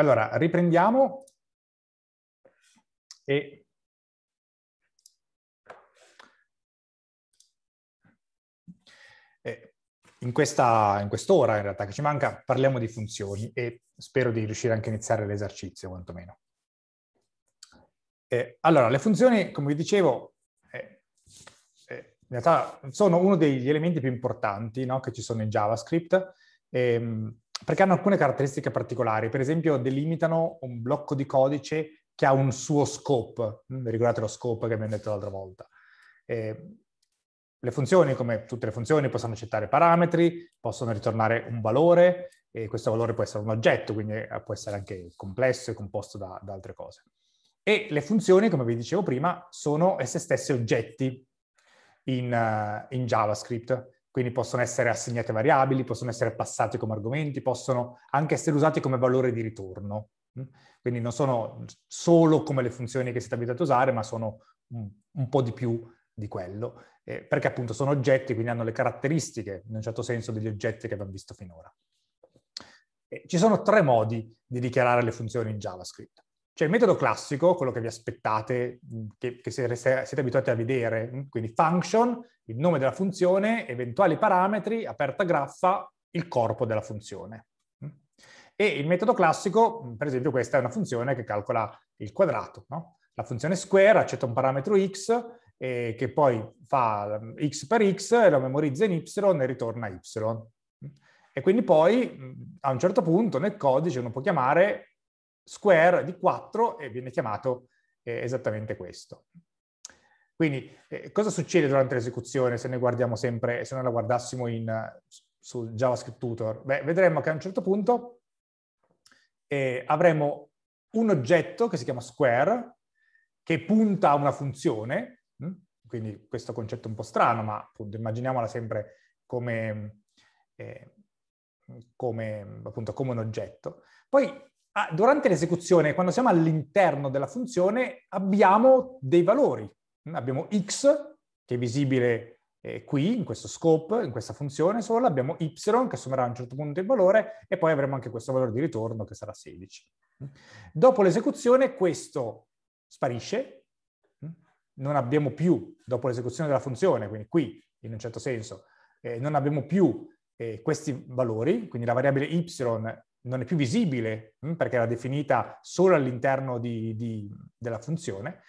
Allora, riprendiamo e in questa in, quest in realtà, che ci manca, parliamo di funzioni e spero di riuscire anche a iniziare l'esercizio, quantomeno. Eh, allora, le funzioni, come vi dicevo, eh, eh, in realtà sono uno degli elementi più importanti no, che ci sono in JavaScript. Ehm, perché hanno alcune caratteristiche particolari, per esempio delimitano un blocco di codice che ha un suo scope, mm, ricordate lo scope che abbiamo detto l'altra volta. Eh, le funzioni, come tutte le funzioni, possono accettare parametri, possono ritornare un valore, e questo valore può essere un oggetto, quindi eh, può essere anche complesso e composto da, da altre cose. E le funzioni, come vi dicevo prima, sono esse stesse oggetti in, eh, in JavaScript. Quindi possono essere assegnate variabili, possono essere passate come argomenti, possono anche essere usate come valore di ritorno. Mm? Quindi non sono solo come le funzioni che siete abituati a usare, ma sono un, un po' di più di quello, eh, perché appunto sono oggetti, quindi hanno le caratteristiche, in un certo senso, degli oggetti che abbiamo visto finora. Eh, ci sono tre modi di dichiarare le funzioni in JavaScript. Cioè il metodo classico, quello che vi aspettate, che, che siete, siete abituati a vedere, quindi function, il nome della funzione, eventuali parametri, aperta graffa, il corpo della funzione. E il metodo classico, per esempio questa è una funzione che calcola il quadrato, no? La funzione square accetta un parametro x eh, che poi fa x per x, e lo memorizza in y e ritorna y. E quindi poi a un certo punto nel codice uno può chiamare square di 4 e viene chiamato eh, esattamente questo. Quindi eh, cosa succede durante l'esecuzione se noi guardiamo sempre, se noi la guardassimo in, eh, su JavaScript Tutor? Beh, vedremo che a un certo punto eh, avremo un oggetto che si chiama square che punta a una funzione, mh? Hm? quindi questo concetto è un po' strano, ma appunto immaginiamola sempre come, eh, come, appunto, come un oggetto. Poi ah, durante l'esecuzione, quando siamo all'interno della funzione, abbiamo dei valori. Abbiamo x, che è visibile eh, qui, in questo scope, in questa funzione sola, abbiamo y, che assumerà a un certo punto il valore, e poi avremo anche questo valore di ritorno, che sarà 16. Dopo l'esecuzione, questo sparisce, non abbiamo più, dopo l'esecuzione della funzione, quindi qui, in un certo senso, eh, non abbiamo più eh, questi valori, quindi la variabile y non è più visibile mm, perché era definita solo all'interno di, di, della funzione,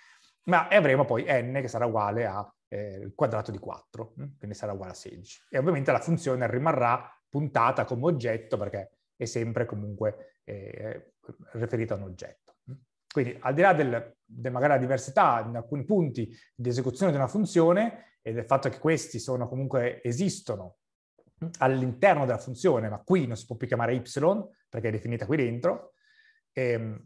ma avremo poi n che sarà uguale al eh, quadrato di 4, mm, quindi sarà uguale a 16. E ovviamente la funzione rimarrà puntata come oggetto perché è sempre comunque eh, riferita a un oggetto. Mm. Quindi al di là del, del magari la diversità in alcuni punti di esecuzione di una funzione e del fatto che questi sono comunque esistono all'interno della funzione, ma qui non si può più chiamare y, perché è definita qui dentro. E ehm,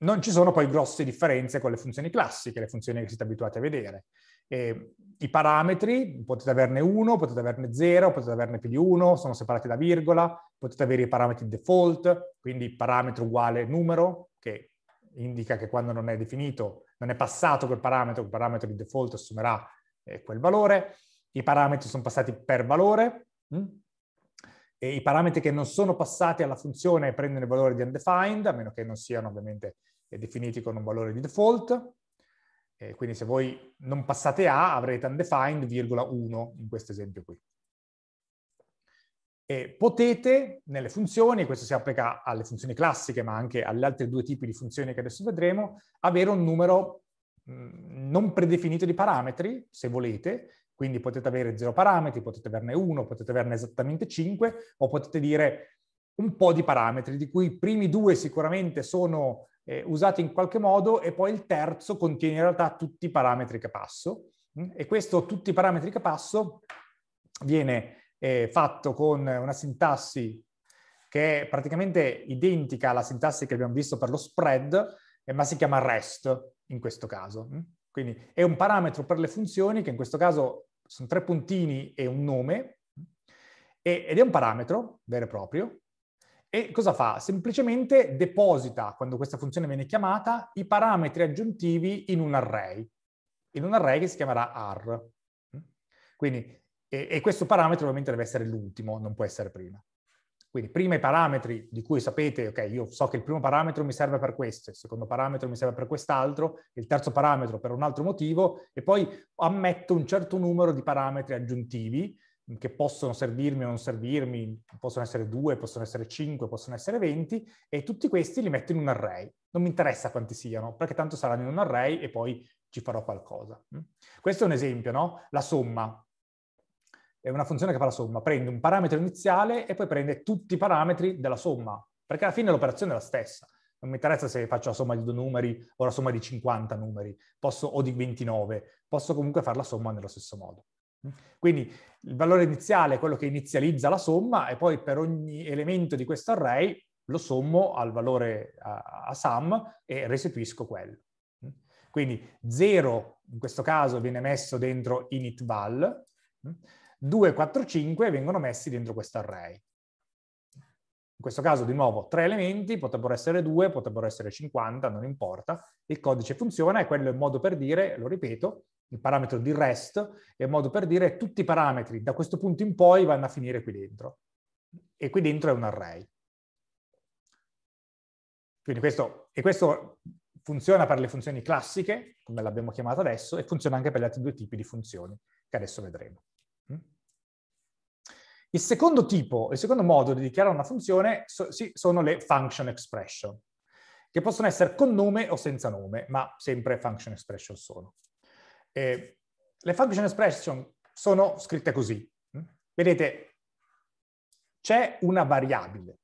non ci sono poi grosse differenze con le funzioni classiche, le funzioni che siete abituati a vedere. E ehm, I parametri, potete averne uno, potete averne zero, potete averne più di uno, sono separati da virgola, potete avere i parametri default, quindi parametro uguale numero, che indica che quando non è definito, non è passato quel parametro, il parametro di default assumerà eh, quel valore. I parametri sono passati per valore, mm? e i parametri che non sono passati alla funzione prendono il valore di undefined, a meno che non siano ovviamente eh, definiti con un valore di default. E quindi se voi non passate A avrete undefined, virgola 1 in questo esempio qui. E potete, nelle funzioni, e questo si applica alle funzioni classiche, ma anche agli altri due tipi di funzioni che adesso vedremo, avere un numero mm, non predefinito di parametri, se volete, quindi potete avere zero parametri, potete averne uno, potete averne esattamente cinque, o potete dire un po' di parametri, di cui i primi due sicuramente sono eh, usati in qualche modo e poi il terzo contiene in realtà tutti i parametri che passo. Mm? E questo tutti i parametri che passo viene eh, fatto con una sintassi che è praticamente identica alla sintassi che abbiamo visto per lo spread, eh, ma si chiama REST in questo caso. Mm? Quindi è un parametro per le funzioni che in questo caso sono tre puntini e un nome, e, ed è un parametro vero e proprio, e cosa fa? Semplicemente deposita, quando questa funzione viene chiamata, i parametri aggiuntivi in un array, in un array che si chiamerà ar. Quindi, e, e questo parametro ovviamente deve essere l'ultimo, non può essere prima. Quindi prima i parametri di cui sapete, ok, io so che il primo parametro mi serve per questo, il secondo parametro mi serve per quest'altro, il terzo parametro per un altro motivo e poi ammetto un certo numero di parametri aggiuntivi che possono servirmi o non servirmi, possono essere 2, possono essere 5, possono essere 20 e tutti questi li metto in un array. Non mi interessa quanti siano, perché tanto saranno in un array e poi ci farò qualcosa. Questo è un esempio, no? La somma è una funzione che fa la somma, prende un parametro iniziale e poi prende tutti i parametri della somma, perché alla fine l'operazione è la stessa. Non mi interessa se faccio la somma di due numeri o la somma di 50 numeri, posso, o di 29, posso comunque fare la somma nello stesso modo. Quindi il valore iniziale è quello che inizializza la somma e poi per ogni elemento di questo array lo sommo al valore a, a sum e restituisco quello. Quindi 0 in questo caso viene messo dentro init val, 2, 4, 5 vengono messi dentro questo array. In questo caso, di nuovo, tre elementi, potrebbero essere due, potrebbero essere 50, non importa. Il codice funziona e quello è un modo per dire, lo ripeto, il parametro di rest è un modo per dire tutti i parametri da questo punto in poi vanno a finire qui dentro. E qui dentro è un array. Quindi questo, e questo funziona per le funzioni classiche, come l'abbiamo chiamata adesso, e funziona anche per gli altri due tipi di funzioni che adesso vedremo. Il secondo tipo, il secondo modo di dichiarare una funzione so, sì, sono le function expression, che possono essere con nome o senza nome, ma sempre function expression sono. E le function expression sono scritte così. Mm? Vedete, c'è una variabile,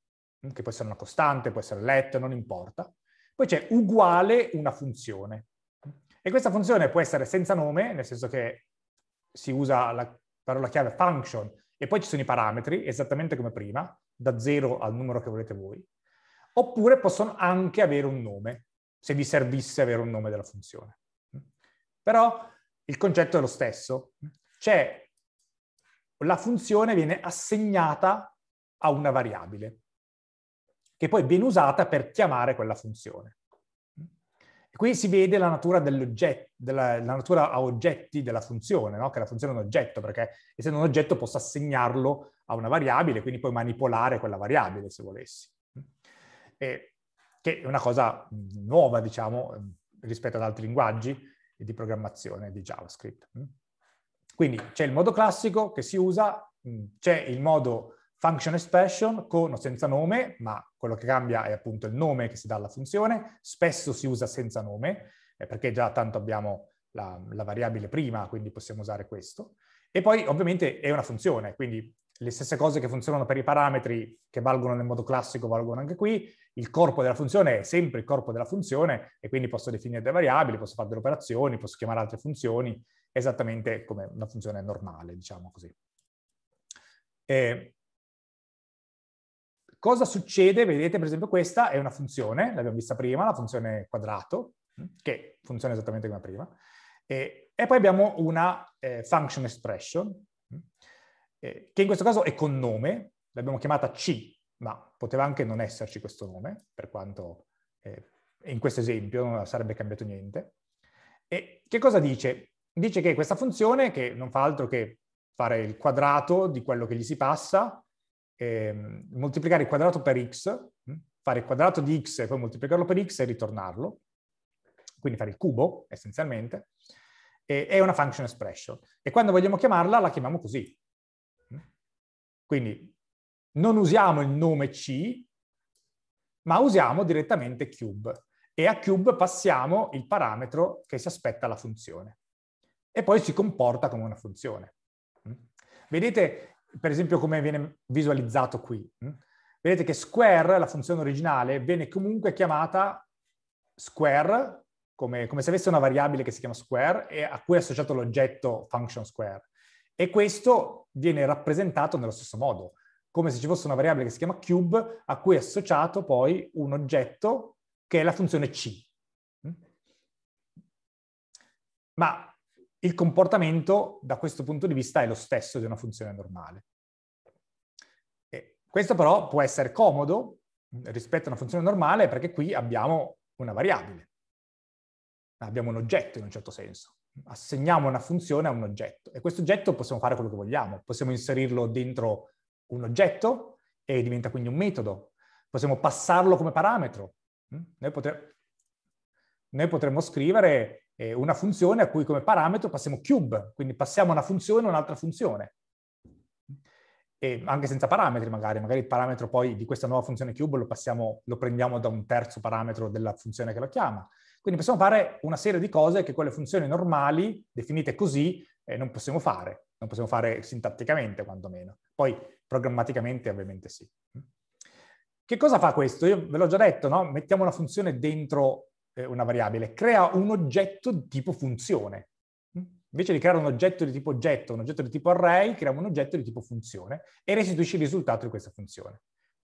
mm, che può essere una costante, può essere let, non importa. Poi c'è uguale una funzione. Mm? E questa funzione può essere senza nome, nel senso che si usa la parola chiave function e poi ci sono i parametri, esattamente come prima, da 0 al numero che volete voi. Oppure possono anche avere un nome, se vi servisse avere un nome della funzione. Però il concetto è lo stesso. C'è cioè, la funzione viene assegnata a una variabile, che poi viene usata per chiamare quella funzione qui si vede la natura, della, la natura a oggetti della funzione, no? che la funzione è un oggetto, perché essendo un oggetto posso assegnarlo a una variabile, quindi poi manipolare quella variabile se volessi. E, che è una cosa nuova, diciamo, rispetto ad altri linguaggi di programmazione di JavaScript. Quindi c'è il modo classico che si usa, c'è il modo Function expression con o senza nome, ma quello che cambia è appunto il nome che si dà alla funzione, spesso si usa senza nome, eh, perché già tanto abbiamo la, la, variabile prima, quindi possiamo usare questo. E poi ovviamente è una funzione, quindi le stesse cose che funzionano per i parametri che valgono nel modo classico valgono anche qui. Il corpo della funzione è sempre il corpo della funzione e quindi posso definire delle variabili, posso fare delle operazioni, posso chiamare altre funzioni, esattamente come una funzione normale, diciamo così. E eh, Cosa succede? Vedete, per esempio, questa è una funzione, l'abbiamo vista prima, la funzione quadrato, mm, che funziona esattamente come prima. E, e poi abbiamo una eh, function expression, mm, eh, che in questo caso è con nome, l'abbiamo chiamata C, ma poteva anche non esserci questo nome, per quanto eh, in questo esempio non sarebbe cambiato niente. E che cosa dice? Dice che questa funzione, che non fa altro che fare il quadrato di quello che gli si passa, eh, moltiplicare il quadrato per x, mm, fare il quadrato di x e poi moltiplicarlo per x e ritornarlo, quindi fare il cubo essenzialmente, eh, è una function expression. E quando vogliamo chiamarla la chiamiamo così. Mm. Quindi non usiamo il nome C, ma usiamo direttamente cube. E a cube passiamo il parametro che si aspetta la funzione. E poi si comporta come una funzione. Mm. Vedete per esempio come viene visualizzato qui. Mm? Vedete che square, la funzione originale, viene comunque chiamata square, come, come se avesse una variabile che si chiama square e a cui è associato l'oggetto function square. E questo viene rappresentato nello stesso modo, come se ci fosse una variabile che si chiama cube, a cui è associato poi un oggetto che è la funzione c. Mm? Ma il comportamento da questo punto di vista è lo stesso di una funzione normale. E questo però può essere comodo rispetto a una funzione normale perché qui abbiamo una variabile, abbiamo un oggetto in un certo senso. Assegniamo una funzione a un oggetto e questo oggetto possiamo fare quello che vogliamo. Possiamo inserirlo dentro un oggetto e diventa quindi un metodo. Possiamo passarlo come parametro. Mm? Noi, potre... Noi potremmo scrivere eh, una funzione a cui come parametro passiamo cube, quindi passiamo una funzione a un'altra funzione. E anche senza parametri magari, magari il parametro poi di questa nuova funzione cube lo, passiamo, lo prendiamo da un terzo parametro della funzione che lo chiama. Quindi possiamo fare una serie di cose che quelle funzioni normali, definite così, eh, non possiamo fare. Non possiamo fare sintatticamente quantomeno. Poi programmaticamente ovviamente sì. Che cosa fa questo? Io ve l'ho già detto, no? Mettiamo una funzione dentro eh, una variabile, crea un oggetto di tipo funzione. Mm? Invece di creare un oggetto di tipo oggetto, un oggetto di tipo array, creiamo un oggetto di tipo funzione e restituisce il risultato di questa funzione.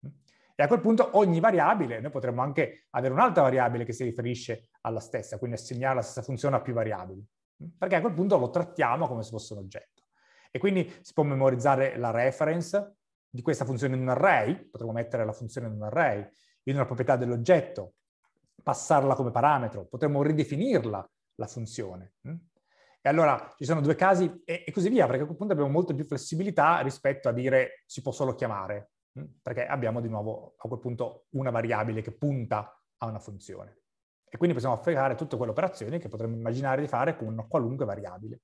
Mm? E a quel punto ogni variabile, noi potremmo anche avere un'altra variabile che si riferisce alla stessa, quindi assegnare la stessa funzione a più variabili, mm? perché a quel punto lo trattiamo come se fosse un oggetto. E quindi si può memorizzare la reference di questa funzione in un array, potremmo mettere la funzione in un array, in una proprietà dell'oggetto, passarla come parametro, potremmo ridefinirla la funzione. Mm? E allora ci sono due casi e, e così via, perché a quel punto abbiamo molto più flessibilità rispetto a dire si può solo chiamare, mm? perché abbiamo di nuovo a quel punto una variabile che punta a una funzione. E quindi possiamo fare tutte quelle operazioni che potremmo immaginare di fare con una qualunque variabile,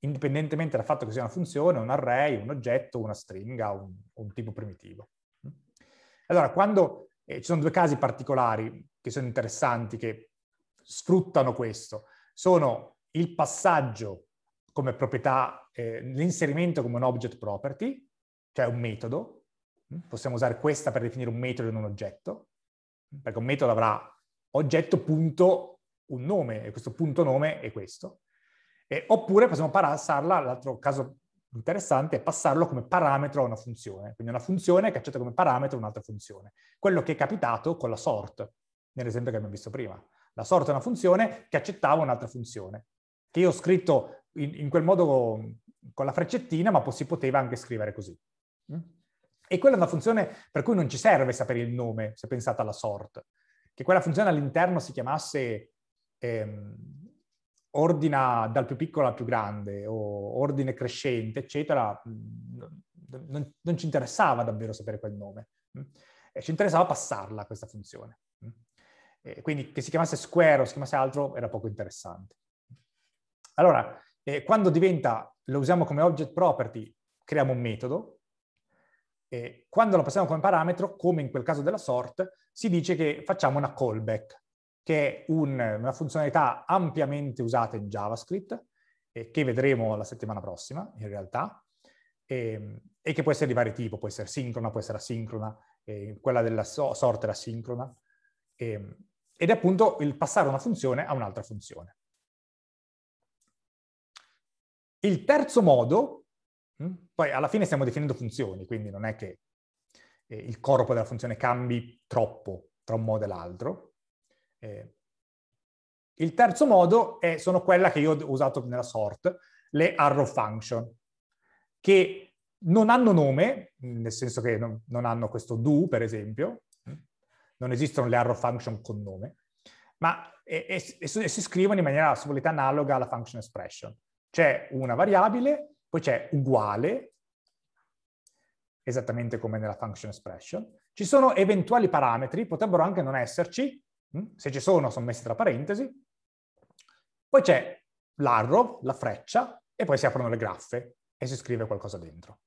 indipendentemente dal fatto che sia una funzione, un array, un oggetto, una stringa, un, un tipo primitivo. Mm? Allora, quando eh, ci sono due casi particolari, che sono interessanti, che sfruttano questo, sono il passaggio come proprietà, eh, l'inserimento come un object property, cioè un metodo. Mm, possiamo usare questa per definire un metodo in un oggetto, mm, perché un metodo avrà oggetto punto un nome, e questo punto nome è questo. Eh, oppure possiamo passarla, l'altro caso interessante, è passarlo come parametro a una funzione. Quindi una funzione che accetta come parametro un'altra funzione. Quello che è capitato con la sort, nell'esempio che abbiamo visto prima. La sorte è una funzione che accettava un'altra funzione, che io ho scritto in, in quel modo con la freccettina, ma si poteva anche scrivere così. Mm? E quella è una funzione per cui non ci serve sapere il nome, se pensate alla sort. Che quella funzione all'interno si chiamasse ehm, ordina dal più piccolo al più grande, o ordine crescente, eccetera, non, non ci interessava davvero sapere quel nome. Mm? E ci interessava passarla questa funzione. Eh, quindi che si chiamasse Square o si chiamasse altro era poco interessante. Allora, eh, quando diventa, lo usiamo come object property, creiamo un metodo. e quando lo passiamo come parametro, come in quel caso della sort, si dice che facciamo una callback, che è un, una funzionalità ampiamente usata in JavaScript, eh, che vedremo la settimana prossima, in realtà, e, ehm, e che può essere di vari tipi, può essere sincrona, può essere asincrona, quella della so, sort era asincrona. e, ehm, ed è appunto il passare una funzione a un'altra funzione. Il terzo modo, hm, poi alla fine stiamo definendo funzioni, quindi non è che eh, il corpo della funzione cambi troppo tra un modo e l'altro. Eh. Il terzo modo è, sono quella che io ho usato nella sort, le arrow function, che non hanno nome, nel senso che non, hanno questo do, per esempio, non esistono le arrow function con nome, ma e, e, e si scrivono in maniera assolutamente analoga alla function expression. C'è una variabile, poi c'è uguale, esattamente come nella function expression. Ci sono eventuali parametri, potrebbero anche non esserci, hm? se ci sono sono messi tra parentesi. Poi c'è l'arrow, la freccia, e poi si aprono le graffe e si scrive qualcosa dentro.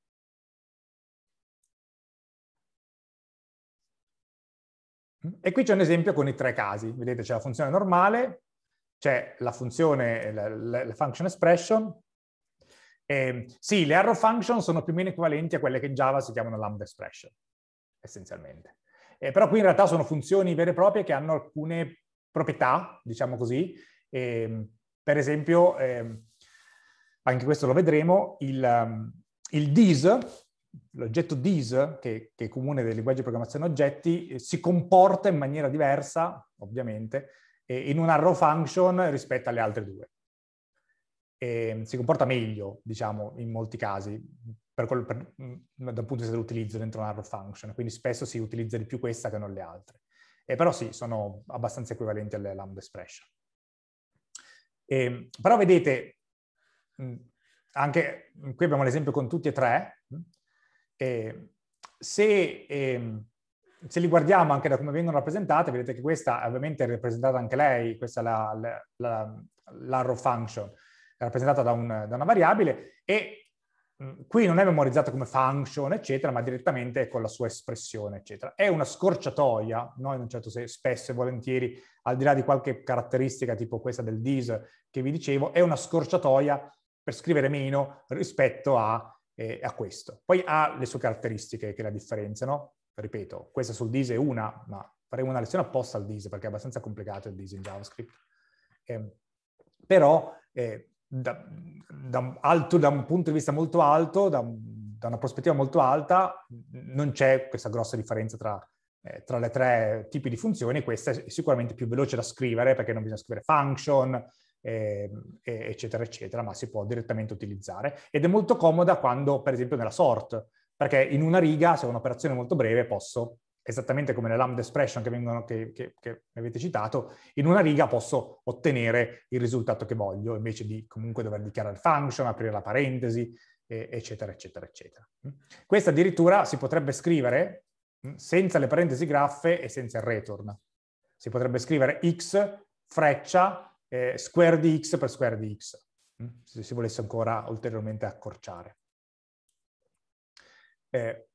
E qui c'è un esempio con i tre casi. Vedete, c'è la funzione normale, c'è la funzione, la, la, function expression. E, sì, le arrow function sono più o meno equivalenti a quelle che in Java si chiamano lambda expression, essenzialmente. Eh, però qui in realtà sono funzioni vere e proprie che hanno alcune proprietà, diciamo così. Eh, per esempio, eh, anche questo lo vedremo, il, um, il dis l'oggetto dis, che, che, è comune dei linguaggi di programmazione oggetti, eh, si comporta in maniera diversa, ovviamente, in un arrow function rispetto alle altre due. E ehm, si comporta meglio, diciamo, in molti casi, per quello, per, mm, dal punto di vista dell'utilizzo dentro un arrow function, quindi spesso si utilizza di più questa che non le altre. E però sì, sono abbastanza equivalenti alle lambda expression. E, ehm, però vedete, mm, anche qui abbiamo l'esempio con tutti e tre, mm, eh, se, ehm, se, li guardiamo anche da come vengono rappresentate, vedete che questa ovviamente è rappresentata anche lei, questa è la, la, la, l'arrow function, è rappresentata da, un, da una variabile e mh, mm, qui non è memorizzata come function, eccetera, ma direttamente con la sua espressione, eccetera. È una scorciatoia, noi in un certo senso, spesso e volentieri, al di là di qualche caratteristica tipo questa del dis che vi dicevo, è una scorciatoia per scrivere meno rispetto a eh, a questo. Poi ha le sue caratteristiche che la differenziano, ripeto, questa sul DIS è una, ma faremo una lezione apposta al DIS perché è abbastanza complicato il DIS in JavaScript, eh, però eh, da, da, alto, da, un punto di vista molto alto, da, da una prospettiva molto alta, non c'è questa grossa differenza tra, eh, tra le tre tipi di funzioni, questa è sicuramente più veloce da scrivere perché non bisogna scrivere function, eh, eccetera, eccetera, ma si può direttamente utilizzare. Ed è molto comoda quando, per esempio, nella sort, perché in una riga, se ho un'operazione molto breve, posso, esattamente come le lambda expression che, vengono, che, che, che avete citato, in una riga posso ottenere il risultato che voglio, invece di comunque dover dichiarare function, aprire la parentesi, eccetera, eccetera, eccetera. Mm? Questa addirittura si potrebbe scrivere mm, senza le parentesi graffe e senza il return. Si potrebbe scrivere x freccia eh, square di x per square di x, mm, se si volesse ancora ulteriormente accorciare. Eh,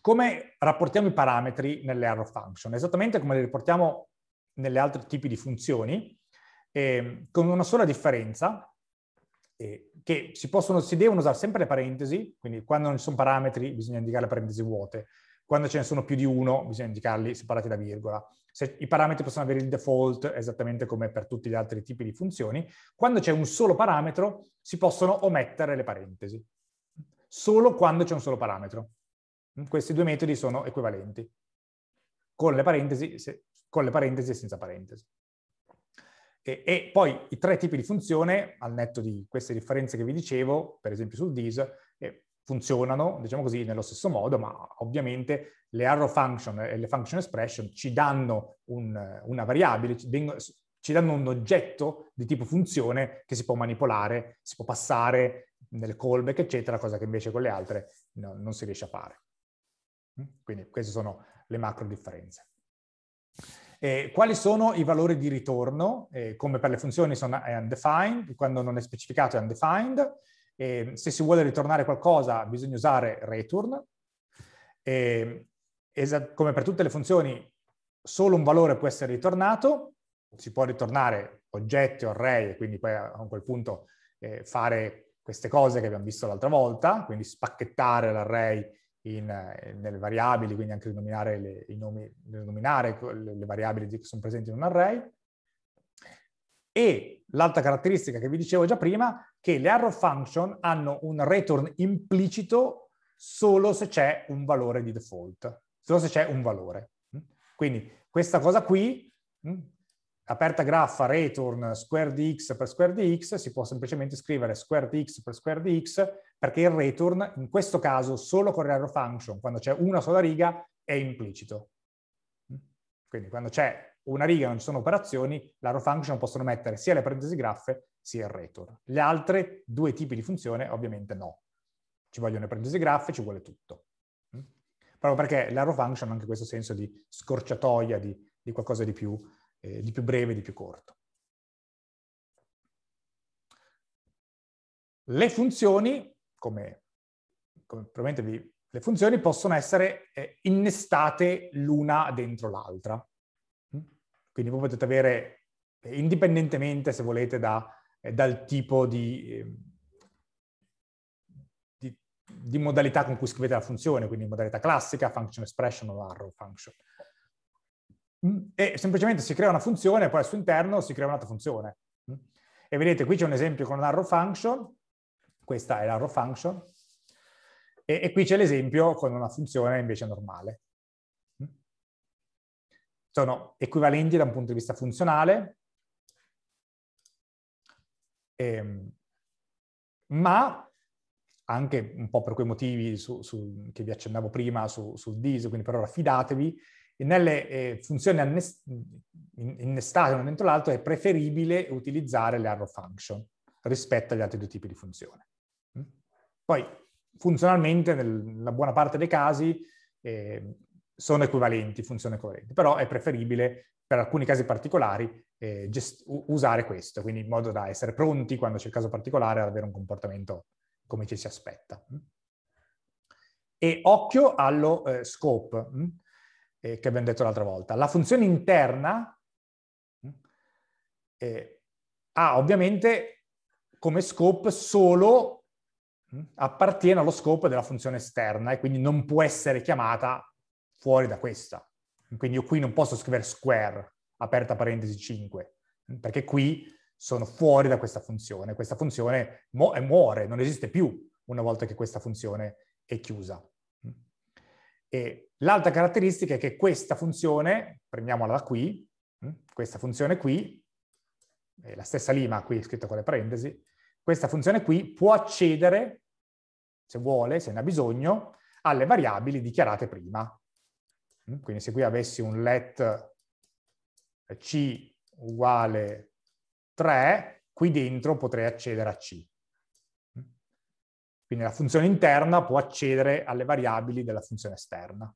come rapportiamo i parametri nelle arrow function? Esattamente come li riportiamo nelle altre tipi di funzioni, eh, con una sola differenza, eh, che si, possono, si devono usare sempre le parentesi, quindi quando non ci sono parametri bisogna indicare le parentesi vuote, quando ce ne sono più di uno bisogna indicarli separati da virgola. Se I parametri possono avere il default esattamente come per tutti gli altri tipi di funzioni. Quando c'è un solo parametro si possono omettere le parentesi. Solo quando c'è un solo parametro. Questi due metodi sono equivalenti. Con le parentesi, se, con le parentesi e senza parentesi. E, e, poi i tre tipi di funzione, al netto di queste differenze che vi dicevo, per esempio sul dis, funzionano, diciamo così, nello stesso modo, ma ovviamente le arrow function e le function expression ci danno un, una variabile, ci danno un oggetto di tipo funzione che si può manipolare, si può passare nel callback, eccetera, cosa che invece con le altre no, non si riesce a fare. Mm? Quindi queste sono le macro differenze. Eh, quali sono i valori di ritorno? Eh, come per le funzioni sono undefined, quando non è specificato è undefined, e ehm, se si vuole ritornare qualcosa bisogna usare return. E, ehm, come per tutte le funzioni, solo un valore può essere ritornato, si può ritornare oggetti, o array, quindi poi a quel punto eh, fare queste cose che abbiamo visto l'altra volta, quindi spacchettare l'array in, eh, nelle variabili, quindi anche nominare le, nomi, nominare le variabili che sono presenti in un array, e l'altra caratteristica che vi dicevo già prima, che le arrow function hanno un return implicito solo se c'è un valore di default, solo se c'è un valore. Quindi questa cosa qui, aperta graffa return square di x per square di x, si può semplicemente scrivere square di x per square di x, perché il return, in questo caso, solo con le arrow function, quando c'è una sola riga, è implicito. Quindi quando c'è una riga non ci sono operazioni, l'arrow function possono mettere sia le parentesi graffe sia il return. Le altre due tipi di funzione ovviamente no. Ci vogliono le parentesi graffe, ci vuole tutto. Mm? Proprio perché l'arrow function ha anche questo senso di scorciatoia, di, di qualcosa di più, eh, di più breve, di più corto. Le funzioni, come, come probabilmente vi, le funzioni possono essere eh, innestate l'una dentro l'altra. Quindi voi potete avere, eh, indipendentemente se volete, da, eh, dal tipo di, ehm, di, di, modalità con cui scrivete la funzione, quindi modalità classica, function expression o arrow function. Mm, e semplicemente si crea una funzione, e poi al suo interno si crea un'altra funzione. Mm. E vedete, qui c'è un esempio con un arrow function, questa è l'arrow function, e, e qui c'è l'esempio con una funzione invece normale sono equivalenti da un punto di vista funzionale, ehm, ma anche un po' per quei motivi su, su, che vi accennavo prima su, sul DIS, quindi per ora fidatevi, nelle eh, funzioni annest- innestate una dentro l'altro è preferibile utilizzare le arrow function rispetto agli altri due tipi di funzione. Mm? Poi funzionalmente nella buona parte dei casi eh, sono equivalenti, funzioni equivalenti, però è preferibile per alcuni casi particolari eh, gest- usare questo, quindi in modo da essere pronti quando c'è il caso particolare ad avere un comportamento come ci si aspetta. Mm. E occhio allo eh, scope mh, mm, eh, che abbiamo detto l'altra volta. La funzione interna mh, mm, eh, ha ovviamente come scope solo mh, appartiene allo scope della funzione esterna e quindi non può essere chiamata fuori da questa. Quindi io qui non posso scrivere square, aperta parentesi 5, perché qui sono fuori da questa funzione. Questa funzione mu- muore, non esiste più una volta che questa funzione è chiusa. E l'altra caratteristica è che questa funzione, prendiamola da qui, questa funzione qui, è la stessa lima ma qui è scritta con le parentesi, questa funzione qui può accedere, se vuole, se ne ha bisogno, alle variabili dichiarate prima, quindi se qui avessi un let C uguale 3, qui dentro potrei accedere a C. Quindi la funzione interna può accedere alle variabili della funzione esterna.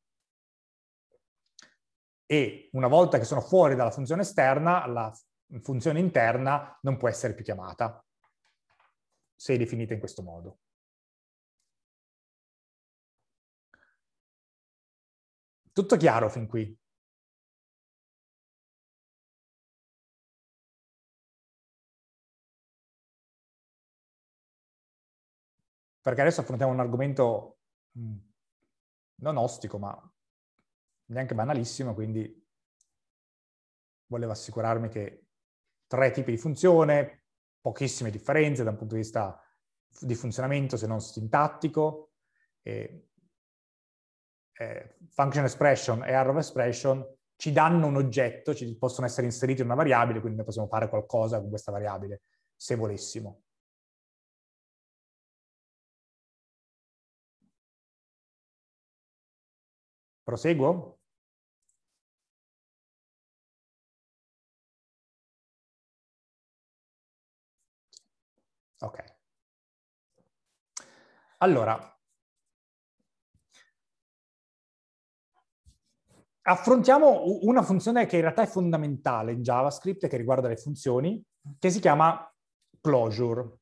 E una volta che sono fuori dalla funzione esterna, la funzione interna non può essere più chiamata, se è definita in questo modo. Tutto chiaro fin qui? Perché adesso affrontiamo un argomento mm, non ostico, ma neanche banalissimo, quindi volevo assicurarmi che tre tipi di funzione, pochissime differenze da un punto di vista di funzionamento se non sintattico, e eh, function expression e arrow expression ci danno un oggetto, ci possono essere inseriti in una variabile, quindi noi possiamo fare qualcosa con questa variabile, se volessimo. Proseguo? Ok. Allora, affrontiamo una funzione che in realtà è fondamentale in JavaScript che riguarda le funzioni, che si chiama closure.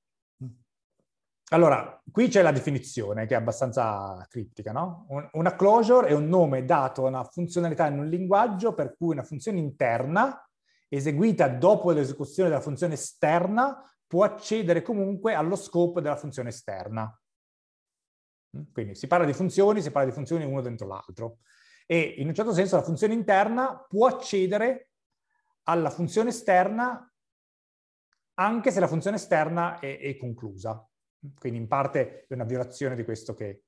Allora, qui c'è la definizione che è abbastanza criptica, no? Una closure è un nome dato a una funzionalità in un linguaggio per cui una funzione interna, eseguita dopo l'esecuzione della funzione esterna, può accedere comunque allo scope della funzione esterna. Quindi si parla di funzioni, si parla di funzioni uno dentro l'altro e in un certo senso la funzione interna può accedere alla funzione esterna anche se la funzione esterna è, è conclusa. Quindi in parte è una violazione di questo che,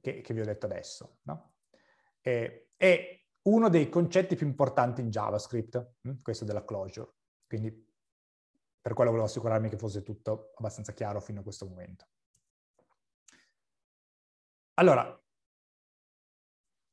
che, che vi ho detto adesso. No? E, è uno dei concetti più importanti in JavaScript, hm, questo della closure. Quindi per quello volevo assicurarmi che fosse tutto abbastanza chiaro fino a questo momento. Allora,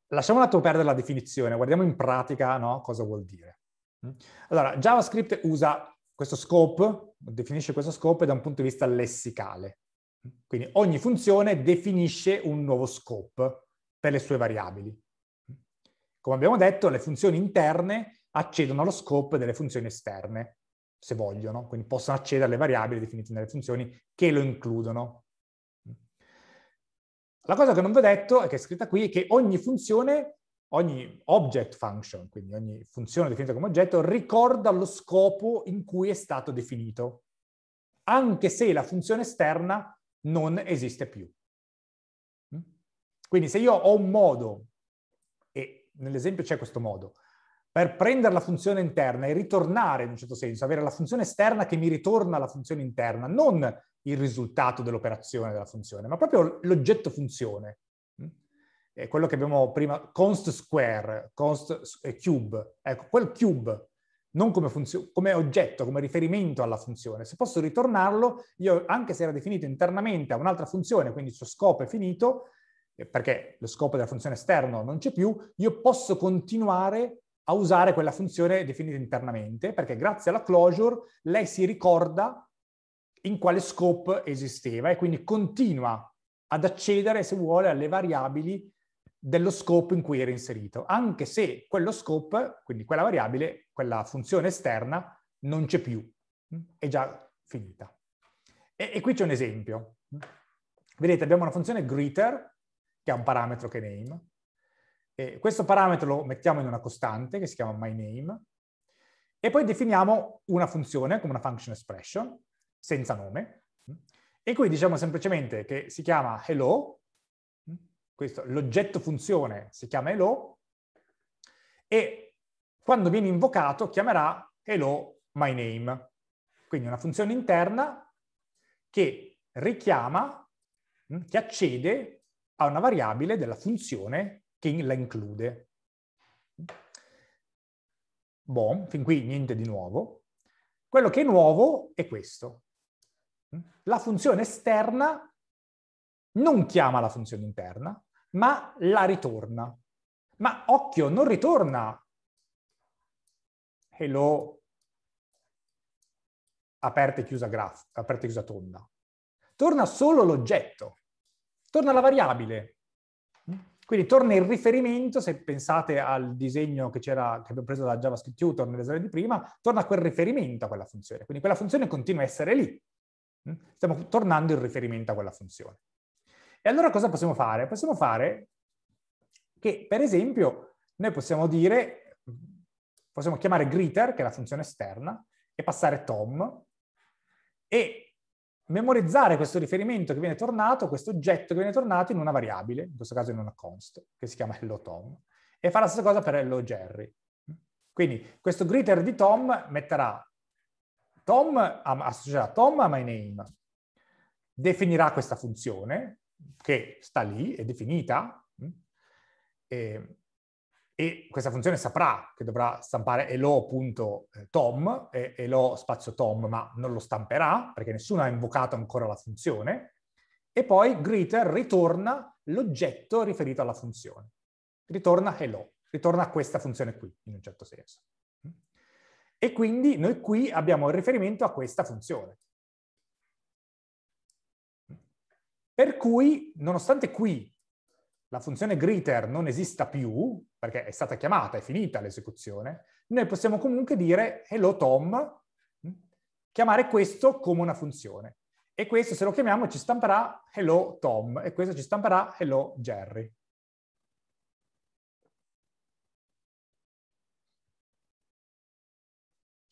lasciamo un attimo perdere la definizione, guardiamo in pratica no, cosa vuol dire. Mm? Allora, JavaScript usa questo scope, definisce questo scope da un punto di vista lessicale. Mm? Quindi ogni funzione definisce un nuovo scope per le sue variabili. Mm? Come abbiamo detto, le funzioni interne accedono allo scope delle funzioni esterne, se vogliono, quindi possono accedere alle variabili definite nelle funzioni che lo includono. La cosa che non vi ho detto, e che è scritta qui, è che ogni funzione, ogni object function, quindi ogni funzione definita come oggetto, ricorda lo scopo in cui è stato definito, anche se la funzione esterna non esiste più. Mm? Quindi se io ho un modo, e nell'esempio c'è questo modo, per prendere la funzione interna e ritornare in un certo senso, avere la funzione esterna che mi ritorna alla funzione interna, non il risultato dell'operazione della funzione, ma proprio l'oggetto funzione. Mm? È quello che abbiamo prima, const square, const cube, ecco, quel cube, non come, funzio- come oggetto, come riferimento alla funzione. Se posso ritornarlo, io anche se era definito internamente a un'altra funzione, quindi il suo scopo è finito, eh, perché lo scopo della funzione esterno non c'è più, io posso continuare a usare quella funzione definita internamente, perché grazie alla closure lei si ricorda in quale scope esisteva e quindi continua ad accedere, se vuole, alle variabili dello scope in cui era inserito, anche se quello scope, quindi quella variabile, quella funzione esterna, non c'è più, mm, è già finita. E, e qui c'è un esempio. Vedete, abbiamo una funzione greeter, che ha un parametro che name, e questo parametro lo mettiamo in una costante che si chiama myName e poi definiamo una funzione come una function expression senza nome e qui diciamo semplicemente che si chiama hello, l'oggetto funzione si chiama hello e quando viene invocato chiamerà hello my Quindi una funzione interna che richiama, che accede a una variabile della funzione che la include. Boh, fin qui niente di nuovo. Quello che è nuovo è questo. La funzione esterna non chiama la funzione interna, ma la ritorna. Ma occhio, non ritorna hello aperta e chiusa graph, aperta e chiusa tonda. Torna solo l'oggetto, torna la variabile, quindi torna il riferimento, se pensate al disegno che, che abbiamo preso da JavaScript Tutor nell'esame di prima, torna quel riferimento a quella funzione. Quindi quella funzione continua a essere lì. Mm? Stiamo tornando il riferimento a quella funzione. E allora cosa possiamo fare? Possiamo fare che, per esempio, noi possiamo dire, possiamo chiamare greeter, che è la funzione esterna, e passare tom, e memorizzare questo riferimento che viene tornato, questo oggetto che viene tornato in una variabile, in questo caso in una const, che si chiama hello Tom, e fa la stessa cosa per hello Jerry. Quindi questo greeter di Tom metterà Tom, associerà Tom a my name, definirà questa funzione che sta lì, è definita, mm, e e questa funzione saprà che dovrà stampare hello.tom, eh, hello spazio tom, ma non lo stamperà perché nessuno ha invocato ancora la funzione, e poi greeter ritorna l'oggetto riferito alla funzione. Ritorna hello, ritorna questa funzione qui, in un certo senso. E quindi noi qui abbiamo il riferimento a questa funzione. Per cui, nonostante qui la funzione greeter non esista più, perché è stata chiamata, è finita l'esecuzione, noi possiamo comunque dire hello Tom, mm? chiamare questo come una funzione. E questo, se lo chiamiamo, ci stamperà hello Tom, e questo ci stamperà hello Jerry.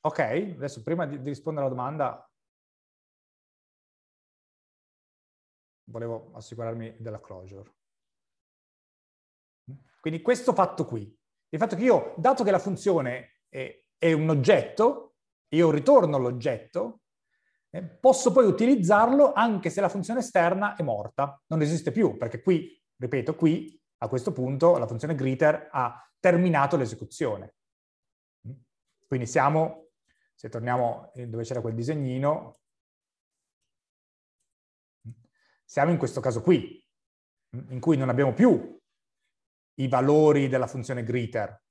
Ok, adesso prima di, rispondere alla domanda volevo assicurarmi della closure. Quindi questo fatto qui, il fatto che io, dato che la funzione è, è un oggetto, io ritorno l'oggetto, eh, posso poi utilizzarlo anche se la funzione esterna è morta, non esiste più, perché qui, ripeto, qui a questo punto la funzione greeter ha terminato l'esecuzione. Quindi siamo, se torniamo eh, dove c'era quel disegnino, siamo in questo caso qui, in cui non abbiamo più i valori della funzione greeter.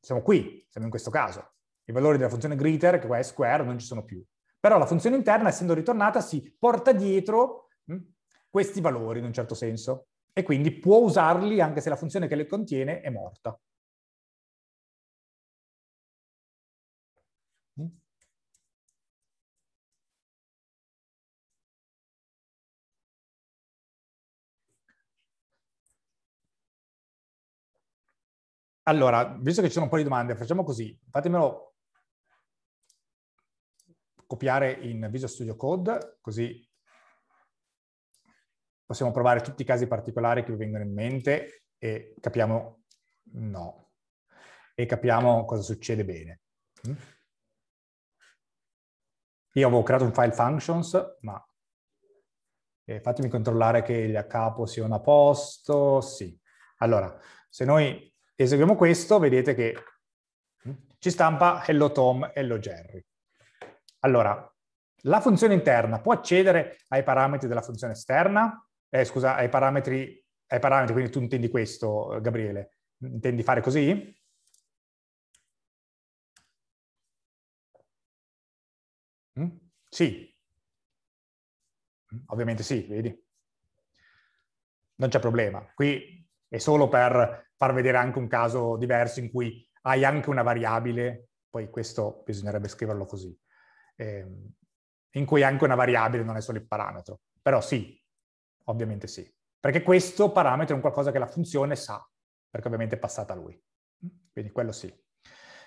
Siamo qui, siamo in questo caso. I valori della funzione greeter, che qua è square, non ci sono più. Però la funzione interna, essendo ritornata, si porta dietro mh, hm, questi valori in un certo senso e quindi può usarli anche se la funzione che le contiene è morta. Allora, visto che ci sono un po' di domande, facciamo così, fatemelo copiare in Visual Studio Code, così possiamo provare tutti i casi particolari che vi vengono in mente e capiamo no, e capiamo cosa succede bene. Mm? Io avevo creato un file functions, ma eh, fatemi controllare che il capo sia a posto, sì. Allora, se noi Eseguiamo questo, vedete che mm, ci stampa hello Tom, hello Jerry. Allora, la funzione interna può accedere ai parametri della funzione esterna? Eh, scusa, ai parametri, ai parametri, quindi tu intendi questo, Gabriele? Intendi fare così? Mm? Sì. Mm, ovviamente sì, vedi? Non c'è problema. Qui è solo per far vedere anche un caso diverso in cui hai anche una variabile, poi questo bisognerebbe scriverlo così, ehm, in cui anche una variabile non è solo il parametro. Però sì, ovviamente sì. Perché questo parametro è un qualcosa che la funzione sa, perché ovviamente è passata a lui. Quindi quello sì.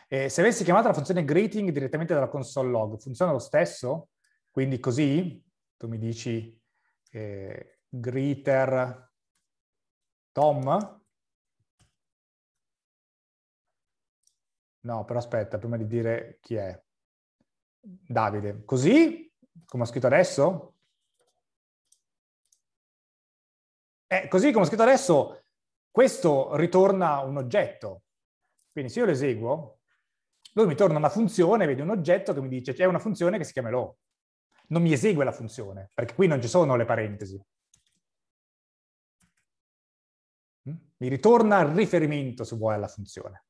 E se avessi chiamato la funzione greeting direttamente dalla console log, funziona lo stesso? Quindi così, tu mi dici eh, greeter Tom, No, però aspetta, prima di dire chi è. Davide. Così, come ho scritto adesso? Eh, così, come ho scritto adesso, questo ritorna un oggetto. Quindi se io lo eseguo, lui mi torna una funzione, vedi un oggetto che mi dice c'è una funzione che si chiama lo. Non mi esegue la funzione, perché qui non ci sono le parentesi. Mm? Mi ritorna il riferimento, se vuoi, alla funzione.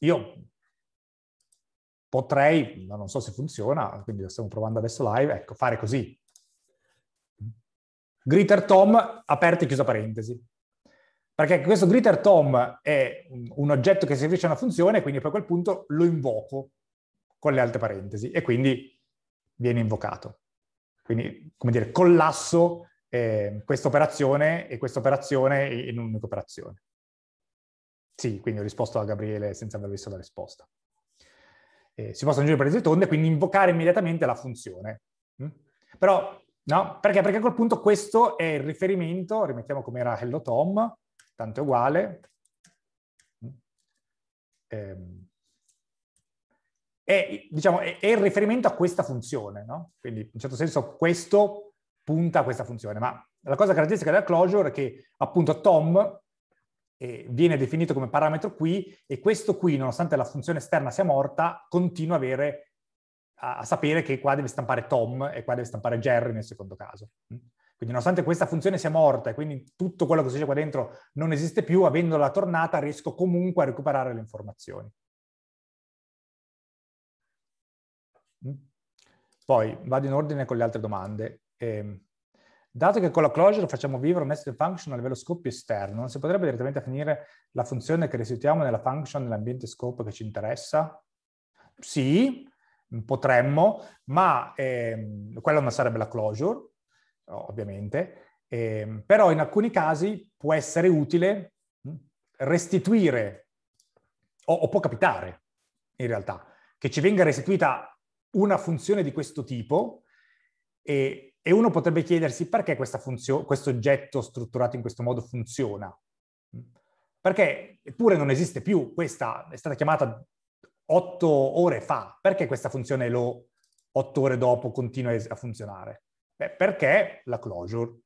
Io potrei, ma non so se funziona, quindi lo stiamo provando adesso live, ecco, fare così. Greeter Tom, aperto e chiuso parentesi. Perché questo greeter Tom è un oggetto che servisce a una funzione, quindi poi a quel punto lo invoco con le altre parentesi e quindi viene invocato. Quindi, come dire, collasso eh, questa operazione e questa operazione in un'unica operazione. Sì, quindi ho risposto a Gabriele senza aver visto la risposta. Eh, si possono aggiungere parentesi tonde, quindi invocare immediatamente la funzione. Mm? Però, no, perché? Perché a quel punto questo è il riferimento, rimettiamo come era Hello Tom, tanto è uguale. Mm? Ehm è, diciamo, è, il riferimento a questa funzione, no? Quindi in un certo senso questo punta a questa funzione, ma la cosa caratteristica della closure è che appunto Tom eh, viene definito come parametro qui e questo qui, nonostante la funzione esterna sia morta, continua a, avere, a, a sapere che qua deve stampare Tom e qua deve stampare Jerry nel secondo caso. Mm. Quindi nonostante questa funzione sia morta e quindi tutto quello che succede qua dentro non esiste più, avendola tornata riesco comunque a recuperare le informazioni. Mm. Poi vado in ordine con le altre domande. Eh, Dato che con la closure facciamo vivere un nested function a livello scope esterno, non si potrebbe direttamente finire la funzione che restituiamo nella function nell'ambiente scope che ci interessa? Sì, potremmo, ma ehm, quella non sarebbe la closure, ovviamente, ehm, però in alcuni casi può essere utile hm, restituire, o, o può capitare in realtà, che ci venga restituita una funzione di questo tipo e e uno potrebbe chiedersi perché funzio- questo oggetto strutturato in questo modo funziona. Perché eppure non esiste più, questa è stata chiamata otto ore fa, perché questa funzione lo otto ore dopo continua a funzionare? Beh, perché la closure.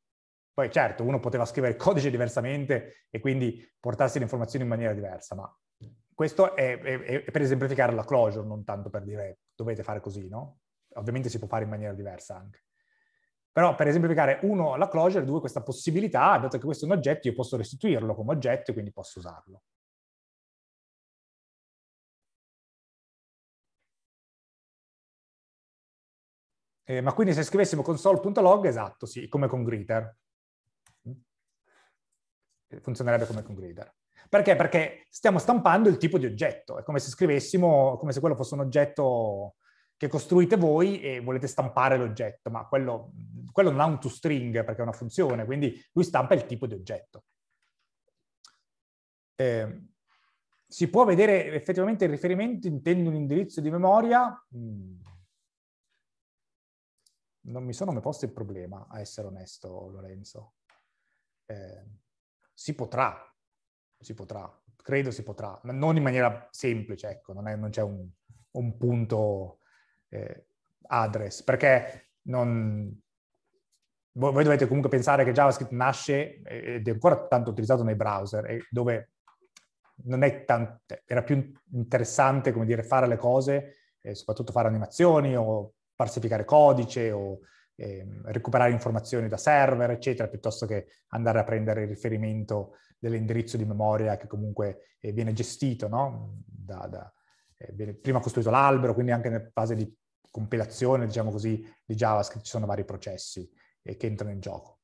Poi certo, uno poteva scrivere il codice diversamente e quindi portarsi le informazioni in maniera diversa, ma questo è, è, è per esemplificare la closure, non tanto per dire dovete fare così, no? Ovviamente si può fare in maniera diversa anche. Però per esemplificare, uno, la closure, due, questa possibilità, dato che questo è un oggetto, io posso restituirlo come oggetto e quindi posso usarlo. Eh, ma quindi se scrivessimo console.log, esatto, sì, come con greeter. Mm. Eh, funzionerebbe come con greeter. Perché? Perché stiamo stampando il tipo di oggetto, è come se scrivessimo, come se quello fosse un oggetto che costruite voi e volete stampare l'oggetto, ma quello, quello non ha un toString perché è una funzione, quindi lui stampa il tipo di oggetto. Eh, si può vedere effettivamente il riferimento, intendo un indirizzo di memoria, mm. non mi sono mai posto il problema, a essere onesto Lorenzo. Eh, si potrà, si potrà, credo si potrà, ma non in maniera semplice, ecco, non, c'è un, un, punto eh, address, perché non... voi dovete comunque pensare che JavaScript nasce ed è ancora tanto utilizzato nei browser, dove non è tanto, cioè, era più interessante, come dire, fare le cose, eh, soprattutto fare animazioni o parsificare codice o eh, recuperare informazioni da server, eccetera, piuttosto che andare a prendere il riferimento dell'indirizzo di memoria che comunque eh, viene gestito no? da, da, viene eh, prima costruito l'albero, quindi anche nella fase di compilazione, diciamo così, di JavaScript ci sono vari processi eh, che entrano in gioco.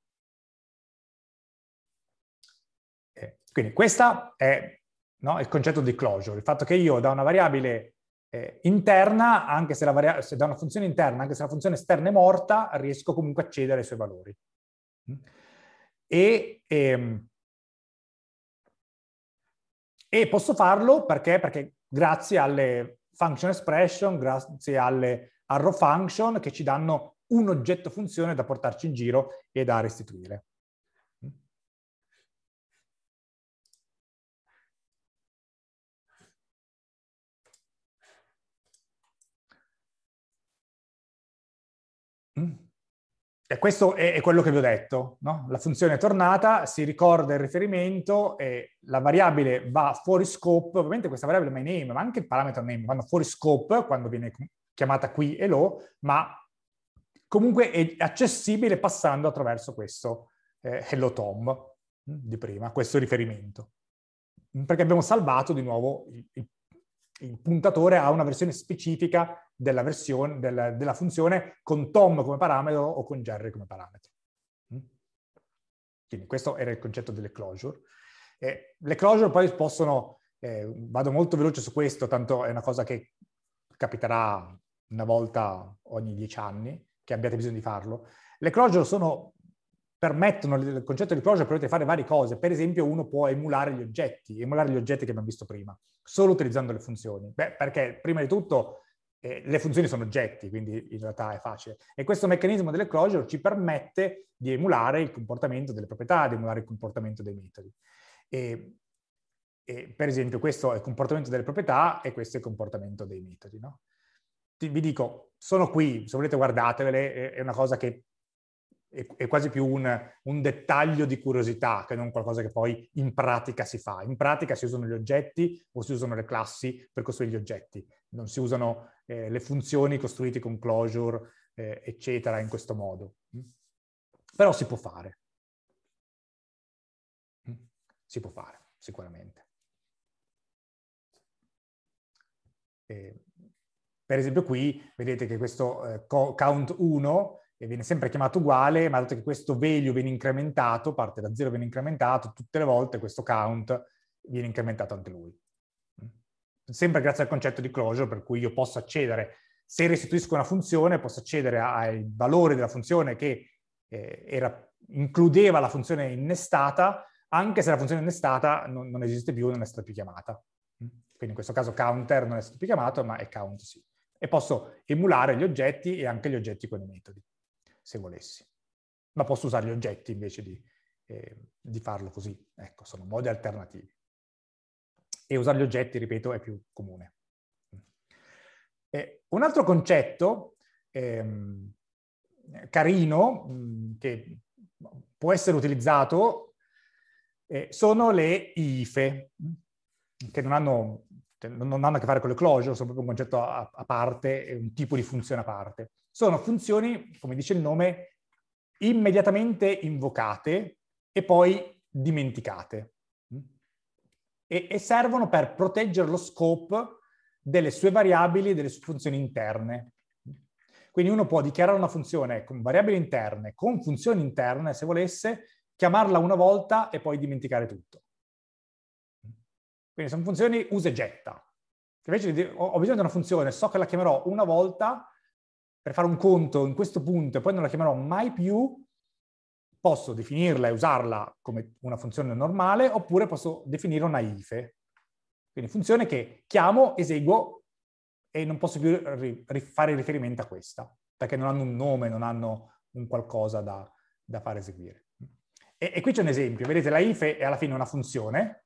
Eh, quindi questo è no, il concetto di closure, il fatto che io da una variabile eh, interna, anche se, varia se da una funzione interna, anche se la funzione esterna è morta, riesco comunque a accedere ai suoi valori. E, ehm, e posso farlo perché, perché grazie alle function expression, grazie alle arrow function che ci danno un oggetto funzione da portarci in giro e da restituire. E cioè, questo è, quello che vi ho detto, no? La funzione è tornata, si ricorda il riferimento e la variabile va fuori scope, ovviamente questa variabile myName, ma anche il parametro name, vanno fuori scope quando viene chiamata qui e lo, ma comunque è accessibile passando attraverso questo eh, hello Tom mm, di prima, questo riferimento. Mm, perché abbiamo salvato di nuovo il, il il puntatore ha una versione specifica della, versione, della, della funzione con Tom come parametro o con Jerry come parametro. Mm? Quindi questo era il concetto delle closure. Eh, le closure poi possono, eh, vado molto veloce su questo, tanto è una cosa che capiterà una volta ogni dieci anni, che abbiate bisogno di farlo. Le closure sono permettono il concetto di closure permette di fare varie cose. Per esempio, uno può emulare gli oggetti, emulare gli oggetti che abbiamo visto prima, solo utilizzando le funzioni. Beh, perché prima di tutto eh, le funzioni sono oggetti, quindi in realtà è facile. E questo meccanismo delle closure ci permette di emulare il comportamento delle proprietà, di emulare il comportamento dei metodi. E, e per esempio, questo è il comportamento delle proprietà e questo è il comportamento dei metodi, no? vi dico, sono qui, se volete guardatevele, è una cosa che è quasi più un, un, dettaglio di curiosità che non qualcosa che poi in pratica si fa. In pratica si usano gli oggetti o si usano le classi per costruire gli oggetti, non si usano eh, le funzioni costruite con closure, eh, eccetera, in questo modo. Mm. Però si può fare. Mm. Si può fare, sicuramente. E, eh, per esempio qui vedete che questo eh, count 1 e viene sempre chiamato uguale, ma dato che questo value viene incrementato, parte da zero viene incrementato, tutte le volte questo count viene incrementato anche lui. Sempre grazie al concetto di closure, per cui io posso accedere, se restituisco una funzione, posso accedere ai valori della funzione che eh, era, includeva la funzione innestata, anche se la funzione innestata non, non esiste più, non è stata più chiamata. Quindi in questo caso counter non è stato più chiamato, ma è count sì. E posso emulare gli oggetti e anche gli oggetti con i metodi se volessi. Ma posso usare gli oggetti invece di, eh, di farlo così. Ecco, sono modi alternativi. E usare gli oggetti, ripeto, è più comune. Eh, un altro concetto ehm, carino mh, che può essere utilizzato eh, sono le IFE, che non hanno, cioè non hanno, a che fare con le closure, sono proprio un concetto a, a parte, un tipo di funzione a parte. Sono funzioni, come dice il nome, immediatamente invocate e poi dimenticate mm? e, e servono per proteggere lo scope delle sue variabili e delle sue funzioni interne. Quindi uno può dichiarare una funzione con variabili interne, con funzioni interne, se volesse, chiamarla una volta e poi dimenticare tutto. Quindi sono funzioni usa e getta. Invece ho bisogno di una funzione, so che la chiamerò una volta per fare un conto in questo punto e poi non la chiamerò mai più, posso definirla e usarla come una funzione normale oppure posso definire una IFE. Quindi funzione che chiamo, eseguo e non posso più fare riferimento a questa, perché non hanno un nome, non hanno un qualcosa da, da far eseguire. E, e qui c'è un esempio, vedete la IFE è alla fine una funzione,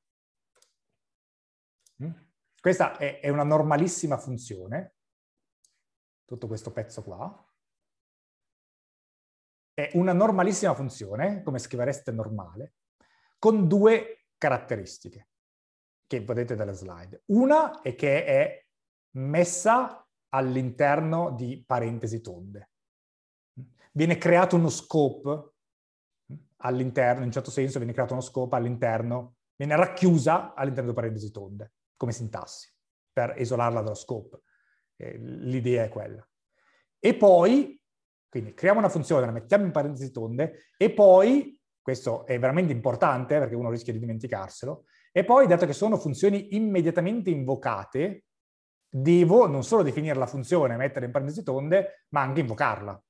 mm? questa è, una normalissima funzione, tutto questo pezzo qua. È una normalissima funzione, come scrivereste normale, con due caratteristiche che vedete dalle slide. Una è che è messa all'interno di parentesi tonde. Viene creato uno scope all'interno, in un certo senso viene creato uno scope all'interno, viene racchiusa all'interno di parentesi tonde, come sintassi, per isolarla dallo scope. Eh, l'idea è quella. E poi, quindi creiamo una funzione, la mettiamo in parentesi tonde, e poi, questo è veramente importante eh, perché uno rischia di dimenticarselo, e poi, dato che sono funzioni immediatamente invocate, devo non solo definire la funzione, mettere in parentesi tonde, ma anche invocarla.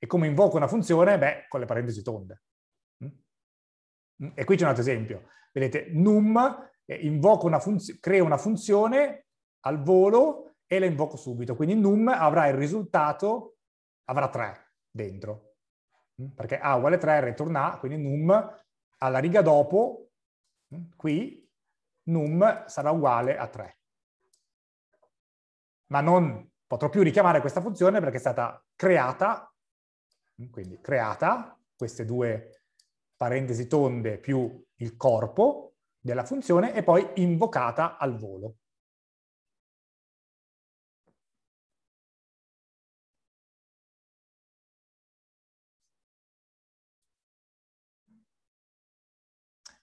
E come invoco una funzione? Beh, con le parentesi tonde. Mm? Mm, e qui c'è un altro esempio. Vedete, num, eh, invoco una funzione, creo una funzione al volo e la invoco subito. Quindi num avrà il risultato, avrà 3 dentro, mm? perché a uguale 3 returna, quindi num alla riga dopo, mm, qui, num sarà uguale a 3. Ma non potrò più richiamare questa funzione perché è stata creata, mm, quindi creata, queste due parentesi tonde più il corpo della funzione e poi invocata al volo.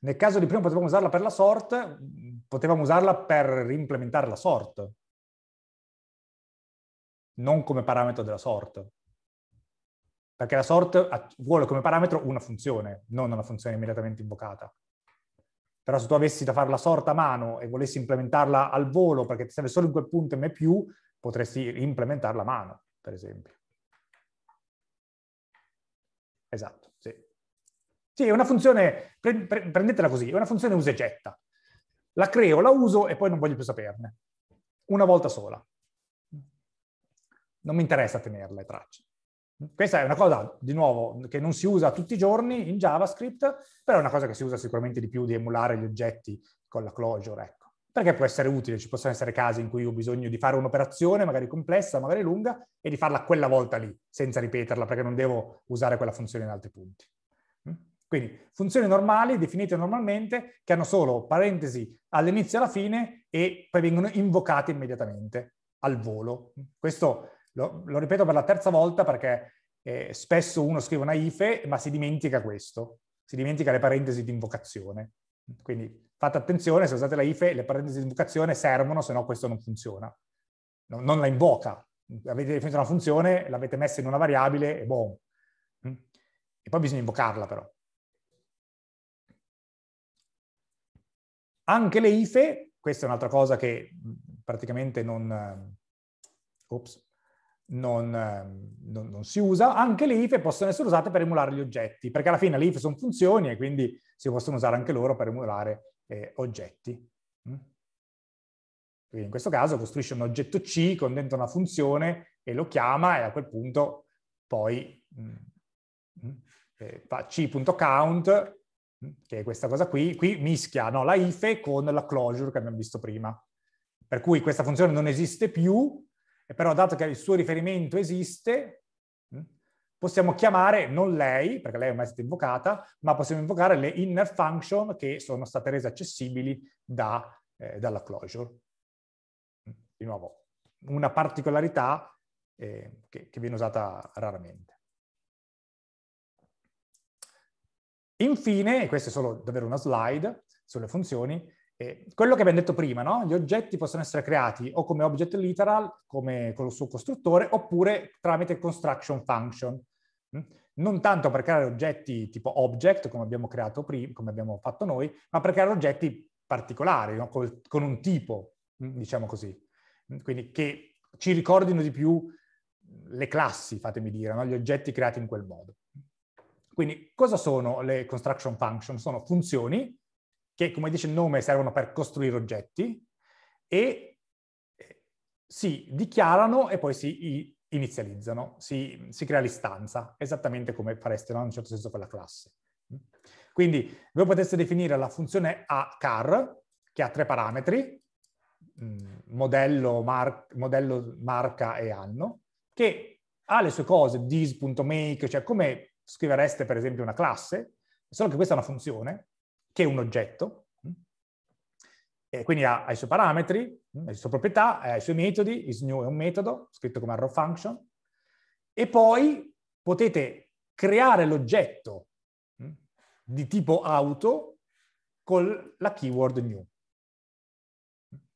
Nel caso di prima potevamo usarla per la sort, potevamo usarla per implementare la sort, non come parametro della sort. Perché la sort vuole come parametro una funzione, non una funzione immediatamente invocata. Però se tu avessi da fare la sort a mano e volessi implementarla al volo perché ti serve solo in quel punto M+, potresti implementarla a mano, per esempio. Esatto. Sì, è una funzione, pre, pre, prendetela così, è una funzione usa e getta. La creo, la uso e poi non voglio più saperne. Una volta sola. Non mi interessa tenere le tracce. Questa è una cosa, di nuovo, che non si usa tutti i giorni in JavaScript, però è una cosa che si usa sicuramente di più di emulare gli oggetti con la closure, ecco. Perché può essere utile, ci possono essere casi in cui ho bisogno di fare un'operazione, magari complessa, magari lunga, e di farla quella volta lì, senza ripeterla, perché non devo usare quella funzione in altri punti. Quindi funzioni normali, definite normalmente, che hanno solo parentesi all'inizio e alla fine e poi vengono invocate immediatamente al volo. Questo lo, lo ripeto per la terza volta perché eh, spesso uno scrive una IFE ma si dimentica questo, si dimentica le parentesi di invocazione. Quindi fate attenzione, se usate la IFE le parentesi di invocazione servono, se no questo non funziona. No, non la invoca. Avete definito una funzione, l'avete messa in una variabile e boom. E poi bisogna invocarla però. Anche le IFE, questa è un'altra cosa che mm, praticamente non, eh, ops, non, eh, non, non, si usa, anche le IFE possono essere usate per emulare gli oggetti, perché alla fine le IFE sono funzioni e quindi si possono usare anche loro per emulare eh, oggetti. Mm. Quindi in questo caso costruisce un oggetto C con dentro una funzione e lo chiama e a quel punto poi mh, mm, eh, mh, fa c.count Mm, che è questa cosa qui, qui mischia no, la IFE con la closure che abbiamo visto prima. Per cui questa funzione non esiste più, però dato che il suo riferimento esiste, mm, possiamo chiamare non lei, perché lei è mai stata invocata, ma possiamo invocare le inner function che sono state rese accessibili da, eh, dalla closure. Mm, di nuovo, una particolarità eh, che, che viene usata raramente. Infine, e questa è solo davvero una slide sulle funzioni, eh, quello che abbiamo detto prima, no? gli oggetti possono essere creati o come object literal, come con il suo costruttore, oppure tramite construction function. Mm? Non tanto per creare oggetti tipo object, come abbiamo, creato prima, come abbiamo fatto noi, ma per creare oggetti particolari, no? Col, con un tipo, mm, diciamo così. Mm, quindi che ci ricordino di più le classi, fatemi dire, no? gli oggetti creati in quel modo. Quindi cosa sono le construction function? Sono funzioni che, come dice il nome, servono per costruire oggetti e eh, si dichiarano e poi si inizializzano, si, si crea l'istanza, esattamente come fareste no? in un certo senso con la classe. Quindi voi poteste definire la funzione a car, che ha tre parametri, mm, modello, mar modello marca e anno, che ha le sue cose, this.make, cioè come scrivereste per esempio una classe, solo che questa è una funzione che è un oggetto, mm, e quindi ha, i suoi parametri, mm, le sue proprietà, ha i suoi metodi, isNew è un metodo, scritto come arrow function, e poi potete creare l'oggetto mm, di tipo auto con la keyword new.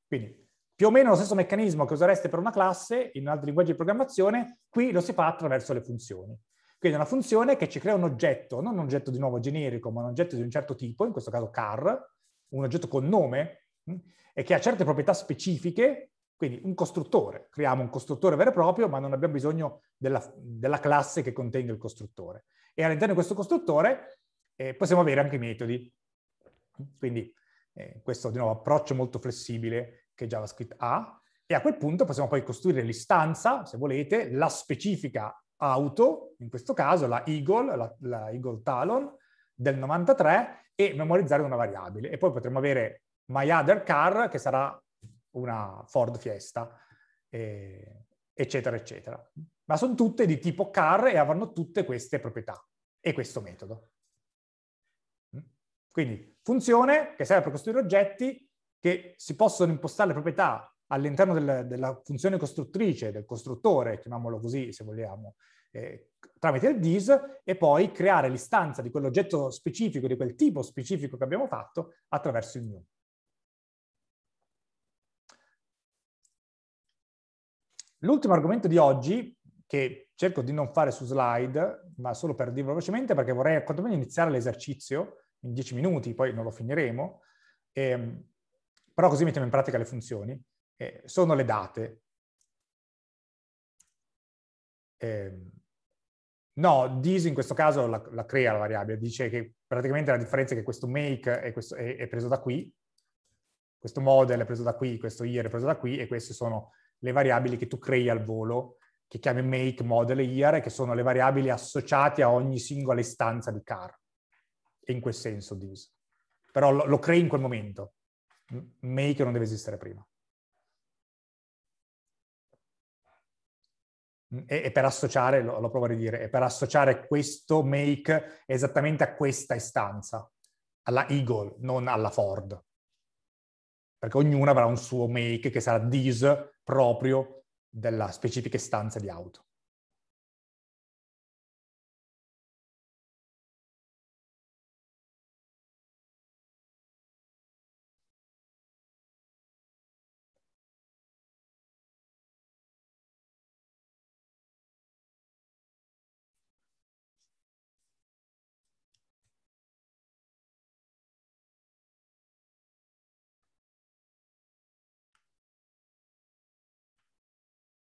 Quindi più o meno lo stesso meccanismo che usereste per una classe in altri linguaggi di programmazione, qui lo si fa attraverso le funzioni. Quindi una funzione che ci crea un oggetto, non un oggetto di nuovo generico, ma un oggetto di un certo tipo, in questo caso car, un oggetto con nome, mm, e che ha certe proprietà specifiche, quindi un costruttore. Creiamo un costruttore vero e proprio, ma non abbiamo bisogno della, della classe che contenga il costruttore. E all'interno di questo costruttore eh, possiamo avere anche i metodi. Quindi eh, questo di nuovo approccio molto flessibile che JavaScript ha. E a quel punto possiamo poi costruire l'istanza, se volete, la specifica auto, in questo caso la Eagle, la, la Eagle Talon del 93 e memorizzare una variabile. E poi potremo avere my other car che sarà una Ford Fiesta, eh, eccetera, eccetera. Ma sono tutte di tipo car e avranno tutte queste proprietà e questo metodo. Mm. Quindi funzione che serve per costruire oggetti che si possono impostare le proprietà all'interno del, della funzione costruttrice, del costruttore, chiamiamolo così se vogliamo, eh, tramite il dis e poi creare l'istanza di quell'oggetto specifico, di quel tipo specifico che abbiamo fatto attraverso il new. L'ultimo argomento di oggi, che cerco di non fare su slide, ma solo per dirlo velocemente perché vorrei quantomeno iniziare l'esercizio in dieci minuti, poi non lo finiremo, ehm, però così mettiamo in pratica le funzioni eh, sono le date. Eh, no, dis in questo caso la, la, crea la variabile, dice che praticamente la differenza è che questo make è, questo, è, è preso da qui, questo model è preso da qui, questo year è preso da qui e queste sono le variabili che tu crei al volo, che chiami make, model, year, che sono le variabili associate a ogni singola istanza di car. E in quel senso this. Però lo, lo crei in quel momento. Make non deve esistere prima. Mm, e, e per associare, lo, lo, provo a ridire, e per associare questo make esattamente a questa istanza, alla Eagle, non alla Ford. Perché ognuna avrà un suo make che sarà dis proprio della specifica istanza di auto.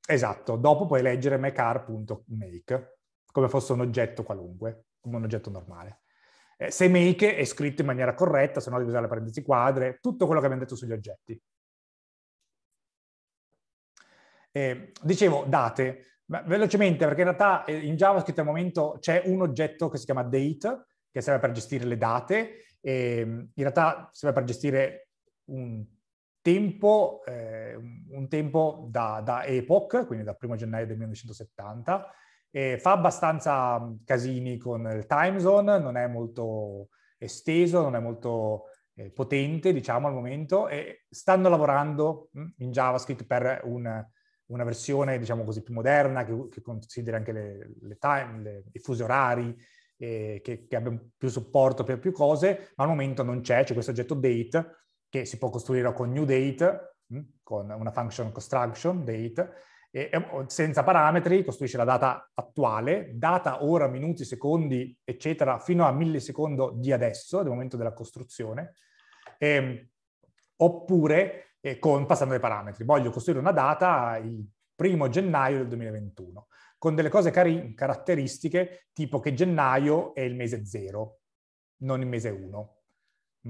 Esatto, dopo puoi leggere makear.make come fosse un oggetto qualunque, come un oggetto normale. Eh, se make è scritto in maniera corretta, se no devi usare le parentesi quadre, tutto quello che abbiamo detto sugli oggetti. Eh, dicevo, date, Beh, velocemente, perché in realtà eh, in JavaScript al momento c'è un oggetto che si chiama date, che serve per gestire le date, e mm, in realtà serve per gestire un tempo, eh, un tempo da, da, epoch, quindi dal 1 gennaio del 1970, eh, fa abbastanza mm, casini con il time zone, non è molto esteso, non è molto eh, potente, diciamo, al momento, e stanno lavorando mm, in JavaScript per un, una versione, diciamo così, più moderna, che, che consideri anche le, le time, le, i fusi orari, eh, che, che abbia più supporto per più cose, ma al momento non c'è, c'è questo oggetto date, che si può costruire con new date, mm, con una function construction date, e, senza parametri, costruisce la data attuale, data, ora, minuti, secondi, eccetera, fino a millisecondo di adesso, del momento della costruzione, e, ehm, oppure eh, con, passando ai parametri. Voglio costruire una data il primo gennaio del 2021, con delle cose cari- caratteristiche tipo che gennaio è il mese 0, non il mese 1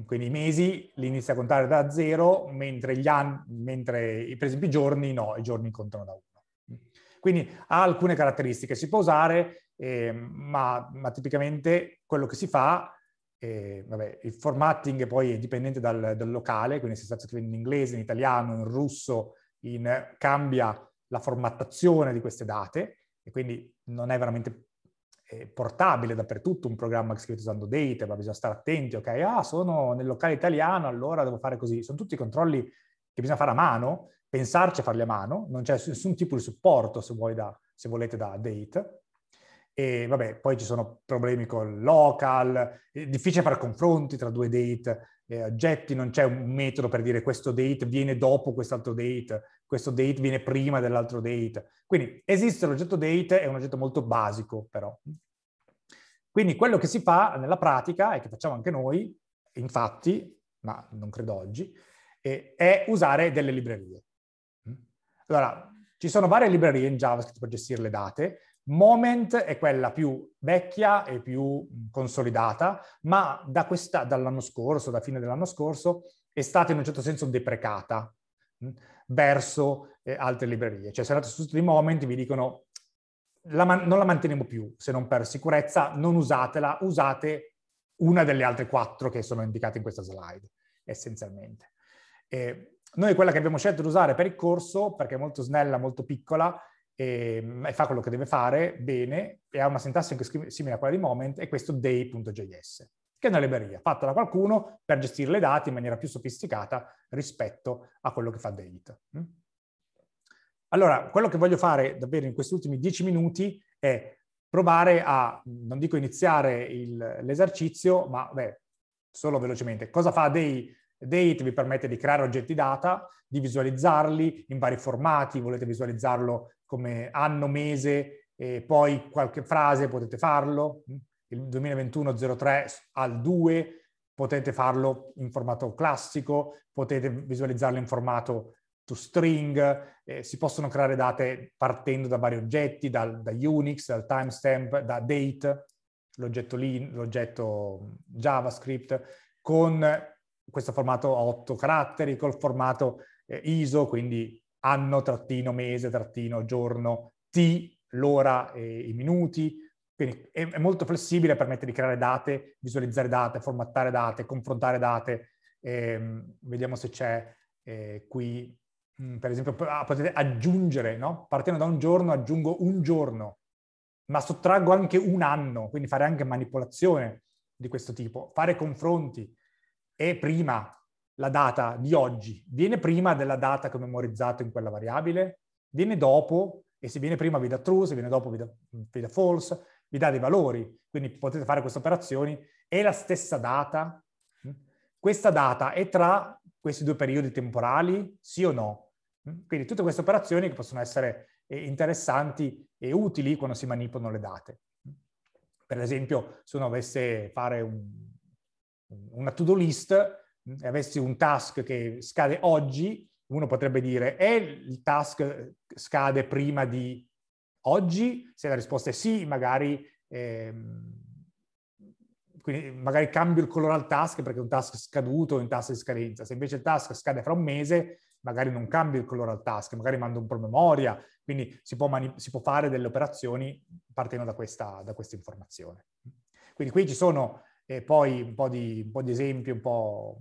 quindi i mesi li inizia a contare da zero, mentre, gli anni, mentre per esempio i giorni no, i giorni contano da uno. Quindi ha alcune caratteristiche, si può usare, eh, ma, ma, tipicamente quello che si fa, eh, vabbè, il formatting poi è dipendente dal, dal locale, quindi se state scrivendo in inglese, in italiano, in russo, in, cambia la formattazione di queste date e quindi non è veramente portabile dappertutto un programma che scrivete usando date, ma bisogna stare attenti, ok, ah, sono nel locale italiano, allora devo fare così. Sono tutti controlli che bisogna fare a mano, pensarci a farli a mano, non c'è nessun tipo di supporto se, da, se volete da date. E vabbè, poi ci sono problemi con local, è difficile fare confronti tra due date, eh, oggetti, non c'è un metodo per dire questo date viene dopo quest'altro date, questo date viene prima dell'altro date. Quindi esiste l'oggetto date, è un oggetto molto basico però, quindi quello che si fa nella pratica, e che facciamo anche noi, infatti, ma non credo oggi, è usare delle librerie. Mm? Allora, ci sono varie librerie in JavaScript per gestire le date. Moment è quella più vecchia e più mm, consolidata, ma da questa, dall'anno scorso, da fine dell'anno scorso, è stata in un certo senso deprecata mm, verso eh, altre librerie. Cioè se andate su tutti i Moment vi dicono la man- non la manteniamo più se non per sicurezza, non usatela, usate una delle altre quattro che sono indicate in questa slide, essenzialmente. E noi quella che abbiamo scelto di usare per il corso, perché è molto snella, molto piccola, e, ehm, e fa quello che deve fare bene, e ha una sintassi anche simile a quella di Moment, è questo day.js, che è una libreria fatta da qualcuno per gestire le dati in maniera più sofisticata rispetto a quello che fa Date. Mm? Allora, quello che voglio fare davvero in questi ultimi dieci minuti è provare a, non dico iniziare il, l'esercizio, ma beh, solo velocemente. Cosa fa dei Date vi permette di creare oggetti data, di visualizzarli in vari formati, volete visualizzarlo come anno, mese, e poi qualche frase potete farlo, il 2021-03 al 2, potete farlo in formato classico, potete visualizzarlo in formato su string, eh, si possono creare date partendo da vari oggetti, dal, da Unix, dal timestamp, da date, l'oggetto, lin, l'oggetto JavaScript, con questo formato a otto caratteri, col formato eh, ISO, quindi anno, trattino, mese, trattino, giorno, T, l'ora e i minuti. Quindi è, è molto flessibile, permette di creare date, visualizzare date, formattare date, confrontare date. Eh, vediamo se c'è eh, qui Mm, per esempio, ah, potete aggiungere, no? partendo da un giorno aggiungo un giorno, ma sottraggo anche un anno, quindi fare anche manipolazione di questo tipo, fare confronti e prima la data di oggi viene prima della data che ho memorizzato in quella variabile, viene dopo e se viene prima vi dà true, se viene dopo vi dà, vi dà false, vi dà dei valori, quindi potete fare queste operazioni, è la stessa data, mm? questa data è tra questi due periodi temporali, sì o no? Mm? Quindi tutte queste operazioni che possono essere eh, interessanti e utili quando si manipolano le date. Mm? Per esempio, se uno avesse fare un, una to-do list mm, e avessi un task che scade oggi, uno potrebbe dire e eh, il task eh, scade prima di oggi? Se la risposta è sì, magari ehm, quindi magari cambio il colore al task perché è un task scaduto, è un task di scadenza. Se invece il task scade fra un mese, magari non cambio il colore al task, magari mando un promemoria, quindi si può, mani- si può fare delle operazioni partendo da questa, da questa informazione. Quindi qui ci sono eh, poi un po' di, un po di esempi, un po',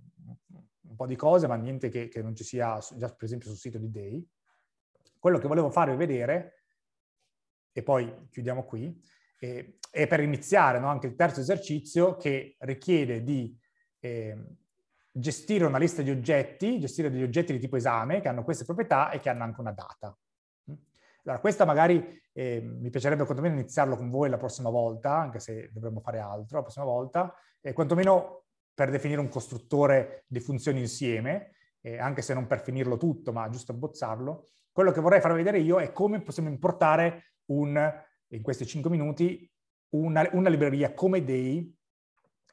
un po', di cose, ma niente che, che non ci sia già per esempio sul sito di Day. Quello che volevo farvi vedere, e poi chiudiamo qui, eh, e per iniziare no, anche il terzo esercizio che richiede di eh, gestire una lista di oggetti, gestire degli oggetti di tipo esame che hanno queste proprietà e che hanno anche una data. Mm. Allora, questa magari eh, mi piacerebbe quantomeno iniziarlo con voi la prossima volta, anche se dovremmo fare altro la prossima volta, e quantomeno per definire un costruttore di funzioni insieme, eh, anche se non per finirlo tutto, ma giusto abbozzarlo. Quello che vorrei far vedere io è come possiamo importare un in questi cinque minuti una, una libreria come Day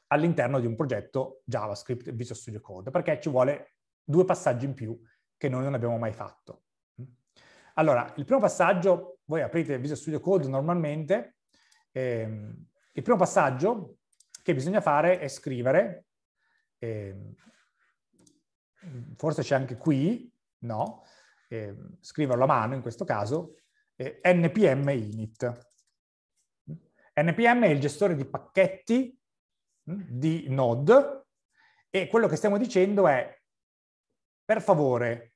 all'interno di un progetto JavaScript Visual Studio Code, perché ci vuole due passaggi in più che noi non abbiamo mai fatto. Allora, il primo passaggio, voi aprite Visual Studio Code normalmente, ehm, il primo passaggio che bisogna fare è scrivere, ehm, forse c'è anche qui, no, ehm, scriverlo a mano in questo caso, eh, npm init. NPM è il gestore di pacchetti mm, di Node e quello che stiamo dicendo è, per favore,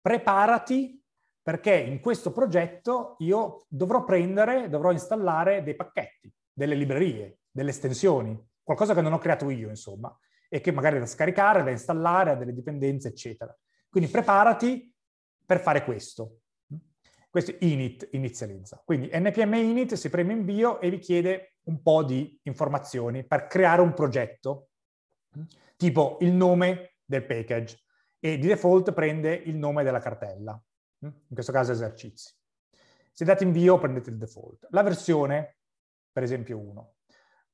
preparati perché in questo progetto io dovrò prendere, dovrò installare dei pacchetti, delle librerie, delle estensioni, qualcosa che non ho creato io, insomma, e che magari da scaricare, da installare, ha delle dipendenze, eccetera. Quindi preparati per fare questo. Questo init inizializza. Quindi npm init si preme invio e vi chiede un po' di informazioni per creare un progetto, tipo il nome del package e di default prende il nome della cartella, mm, in questo caso esercizi. Se date invio prendete il default. La versione, per esempio 1.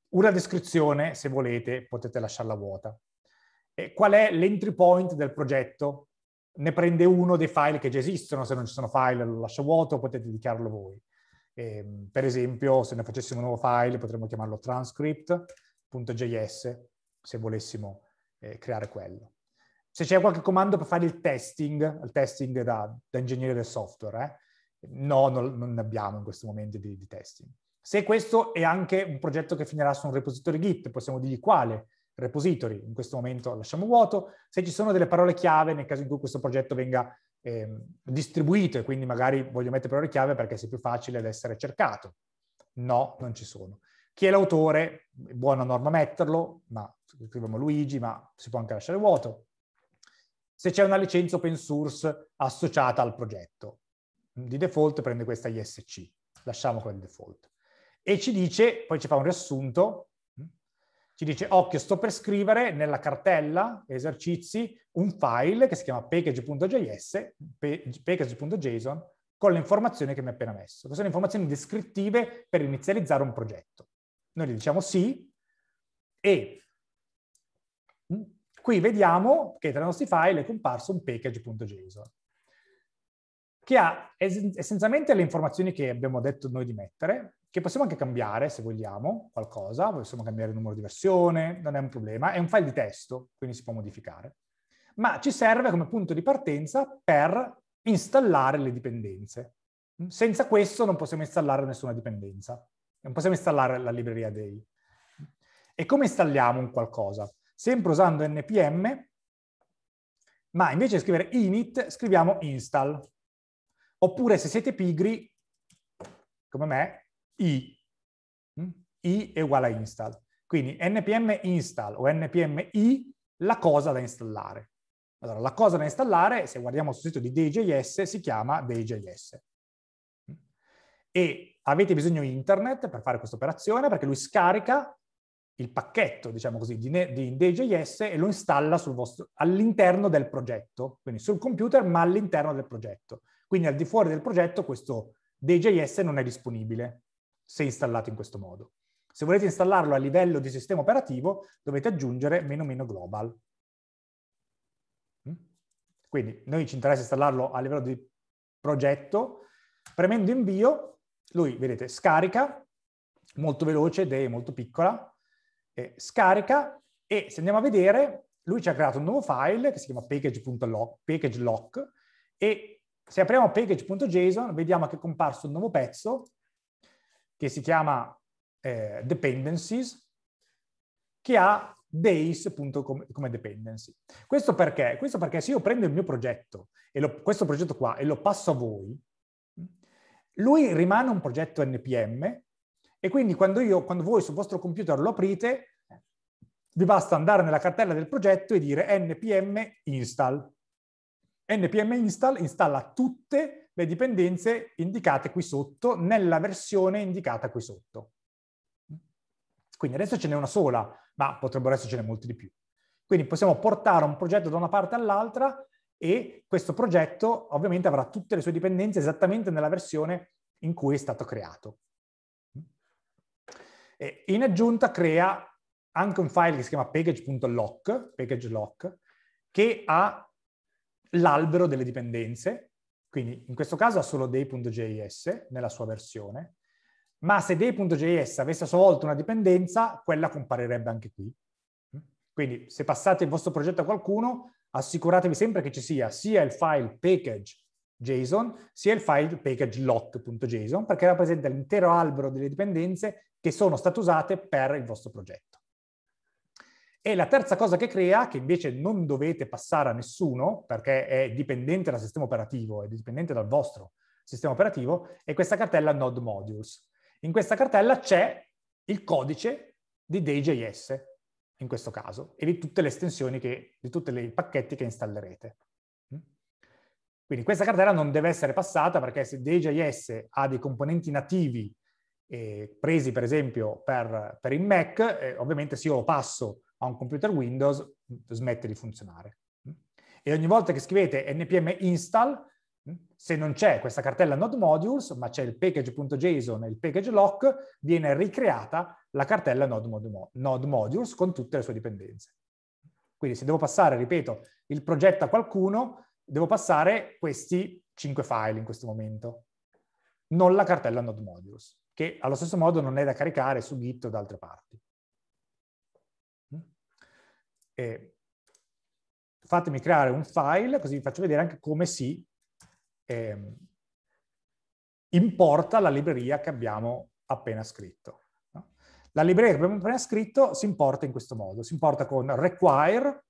Una descrizione, se volete, potete lasciarla vuota. E qual è l'entry point del progetto? ne prende uno dei file che già esistono, se non ci sono file lo lascio vuoto, potete dichiararlo voi. E, ehm, per esempio, se ne facessimo un nuovo file, potremmo chiamarlo transcript.js, se volessimo eh, creare quello. Se c'è qualche comando per fare il testing, il testing da, da ingegnere del software, eh? no, non, non abbiamo in questo momento di, di testing. Se questo è anche un progetto che finirà su un repository Git, possiamo dirgli quale, repository, in questo momento lasciamo vuoto, se ci sono delle parole chiave nel caso in cui questo progetto venga eh, distribuito e quindi magari voglio mettere parole chiave perché sia più facile ad essere cercato. No, non ci sono. Chi è l'autore? Buona norma metterlo, ma scriviamo Luigi, ma si può anche lasciare vuoto. Se c'è una licenza open source associata al progetto, di default prende questa ISC, lasciamo quella di default. E ci dice, poi ci fa un riassunto, ci dice occhio sto per scrivere nella cartella esercizi un file che si chiama package.js, package.json con le informazioni che mi ha appena messo, Queste sono informazioni descrittive per inizializzare un progetto. Noi gli diciamo sì e mm, qui vediamo che tra i nostri file è comparso un package.json che ha es- essenzialmente le informazioni che abbiamo detto noi di mettere, che possiamo anche cambiare se vogliamo qualcosa, possiamo cambiare il numero di versione, non è un problema, è un file di testo, quindi si può modificare. Ma ci serve come punto di partenza per installare le dipendenze. Senza questo non possiamo installare nessuna dipendenza, non possiamo installare la libreria dei. E come installiamo un qualcosa? Sempre usando npm, ma invece di scrivere init scriviamo install Oppure se siete pigri, come me, i. Mm? I è uguale a install. Quindi npm install o npm i, la cosa da installare. Allora, la cosa da installare, se guardiamo sul sito di DJS, si chiama DJS. Mm? E avete bisogno di internet per fare questa operazione, perché lui scarica il pacchetto, diciamo così, di, DJS e lo installa all'interno del progetto, quindi sul computer, ma all'interno del progetto. Quindi al di fuori del progetto questo DJS non è disponibile se installato in questo modo. Se volete installarlo a livello di sistema operativo dovete aggiungere meno meno global. Mm? Quindi noi ci interessa installarlo a livello di progetto. Premendo invio, lui, vedete, scarica, molto veloce, è molto piccola, eh, scarica e se andiamo a vedere, lui ci ha creato un nuovo file che si chiama package.lock, package lock, e se apriamo package.json vediamo che è comparso un nuovo pezzo che si chiama eh, dependencies che ha days come, come dependency. Questo perché? Questo perché se io prendo il mio progetto, lo, questo progetto qua, e lo passo a voi, lui rimane un progetto NPM e quindi quando, io, quando voi sul vostro computer lo aprite, vi basta andare nella cartella del progetto e dire npm install npm install installa tutte le dipendenze indicate qui sotto nella versione indicata qui sotto. Quindi adesso ce n'è una sola, ma potrebbero essercene molti di più. Quindi possiamo portare un progetto da una parte all'altra e questo progetto ovviamente avrà tutte le sue dipendenze esattamente nella versione in cui è stato creato. E in aggiunta crea anche un file che si chiama package.lock, package che ha l'albero delle dipendenze, quindi in questo caso ha solo day.js nella sua versione, ma se day.js avesse assolto una dipendenza, quella comparirebbe anche qui. Quindi se passate il vostro progetto a qualcuno, assicuratevi sempre che ci sia sia il file package.json sia il file package perché rappresenta l'intero albero delle dipendenze che sono state usate per il vostro progetto. E la terza cosa che crea, che invece non dovete passare a nessuno, perché è dipendente dal sistema operativo, è dipendente dal vostro sistema operativo, è questa cartella Node Modules. In questa cartella c'è il codice di DJS, in questo caso, e di tutte le estensioni, che, di tutti i pacchetti che installerete. Mm? Quindi questa cartella non deve essere passata perché se DJS ha dei componenti nativi eh, presi per esempio per, per il Mac, eh, ovviamente se io lo passo a un computer Windows mm, smette di funzionare. Mm. E ogni volta che scrivete npm install, mm, se non c'è questa cartella node modules, ma c'è il package.json e il package lock, viene ricreata la cartella node modules con tutte le sue dipendenze. Quindi se devo passare, ripeto, il progetto a qualcuno, devo passare questi 5 file in questo momento, non la cartella node modules, che allo stesso modo non è da caricare su Git o da altre parti eh, fatemi creare un file così vi faccio vedere anche come si eh, importa la libreria che abbiamo appena scritto. No? La libreria che abbiamo appena scritto si importa in questo modo, si importa con require,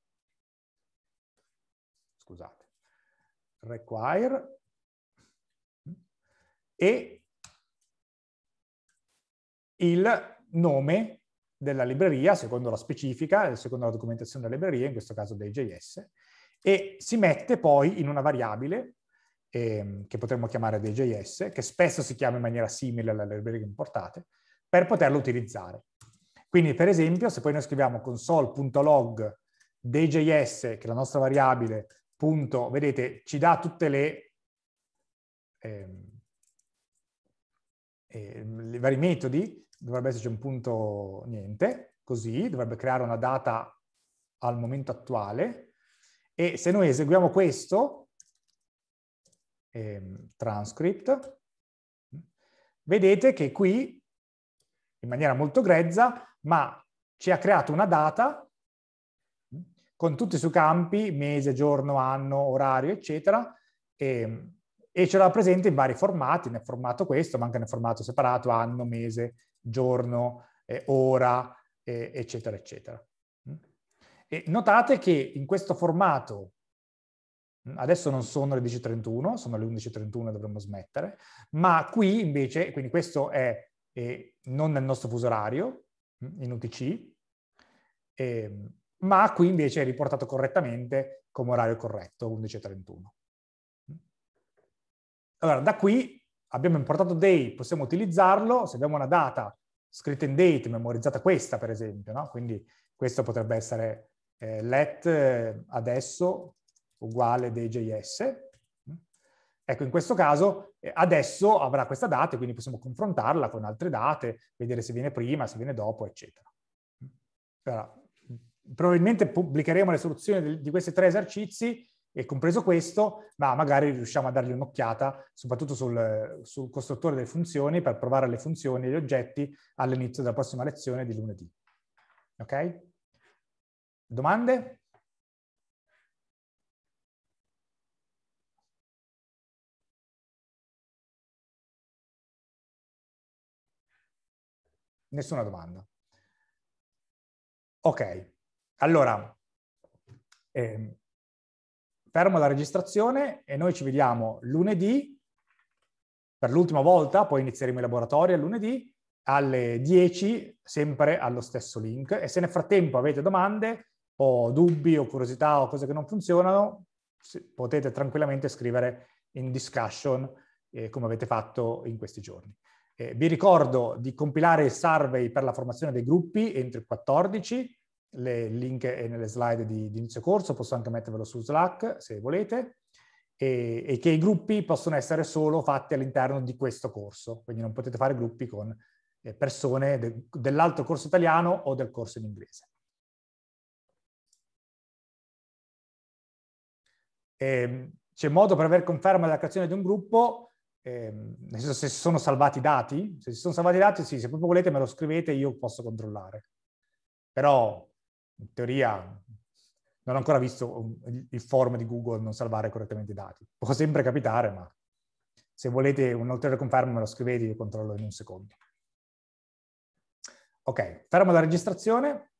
scusate, require e il nome della libreria, secondo la specifica, secondo la documentazione della libreria, in questo caso dei JS, e si mette poi in una variabile ehm, che potremmo chiamare dei JS, che spesso si chiama in maniera simile alle librerie importate, per poterlo utilizzare. Quindi, per esempio, se poi noi scriviamo console.log djs, che è la nostra variabile, punto, vedete, ci dà tutte le, eh, i ehm, vari metodi dovrebbe esserci un punto niente, così, dovrebbe creare una data al momento attuale e se noi eseguiamo questo, ehm, transcript, vedete che qui, in maniera molto grezza, ma ci ha creato una data con tutti i suoi campi, mese, giorno, anno, orario, eccetera, e, ehm, e ce l'ha presente in vari formati, nel formato questo, ma anche nel formato separato, anno, mese, giorno, eh, ora, eh, eccetera, eccetera. Mm? E notate che in questo formato, mm, adesso non sono le 10.31, sono le 11.31 e dovremmo smettere, ma qui invece, quindi questo è eh, non nel nostro fuso orario, mm, in UTC, ehm, ma qui invece è riportato correttamente come orario corretto, 11.31. Allora, da qui abbiamo importato day, possiamo utilizzarlo, se abbiamo una data scritta in date, memorizzata questa per esempio, no? quindi questo potrebbe essere eh, let eh, adesso uguale day.js, ecco in questo caso eh, adesso avrà questa data e quindi possiamo confrontarla con altre date, vedere se viene prima, se viene dopo, eccetera. Allora, probabilmente pubblicheremo le soluzioni di questi tre esercizi, e compreso questo, ma magari riusciamo a dargli un'occhiata soprattutto sul, sul costruttore delle funzioni per provare le funzioni e gli oggetti all'inizio della prossima lezione di lunedì. Ok? Domande? Nessuna domanda. Ok, allora, ehm, fermo la registrazione e noi ci vediamo lunedì per l'ultima volta, poi inizieremo i laboratori a lunedì alle 10, sempre allo stesso link. E se nel frattempo avete domande o dubbi o curiosità o cose che non funzionano, potete tranquillamente scrivere in discussion eh, come avete fatto in questi giorni. Eh, vi ricordo di compilare il survey per la formazione dei gruppi entro il 14 le, il link è nelle slide di, di inizio corso, posso anche mettervelo su Slack se volete, e, e che i gruppi possono essere solo fatti all'interno di questo corso, quindi non potete fare gruppi con eh, persone de, dell'altro corso italiano o del corso in inglese. Ehm, c'è modo per avere conferma della creazione di un gruppo, ehm, nel senso se si sono salvati i dati, se si sono salvati i dati sì, se proprio volete me lo scrivete, io posso controllare. Però in teoria non ho ancora visto il form di Google non salvare correttamente i dati. Può sempre capitare, ma se volete un'ulteriore conferma me lo scrivete, io controllo in un secondo. Ok, fermo la registrazione.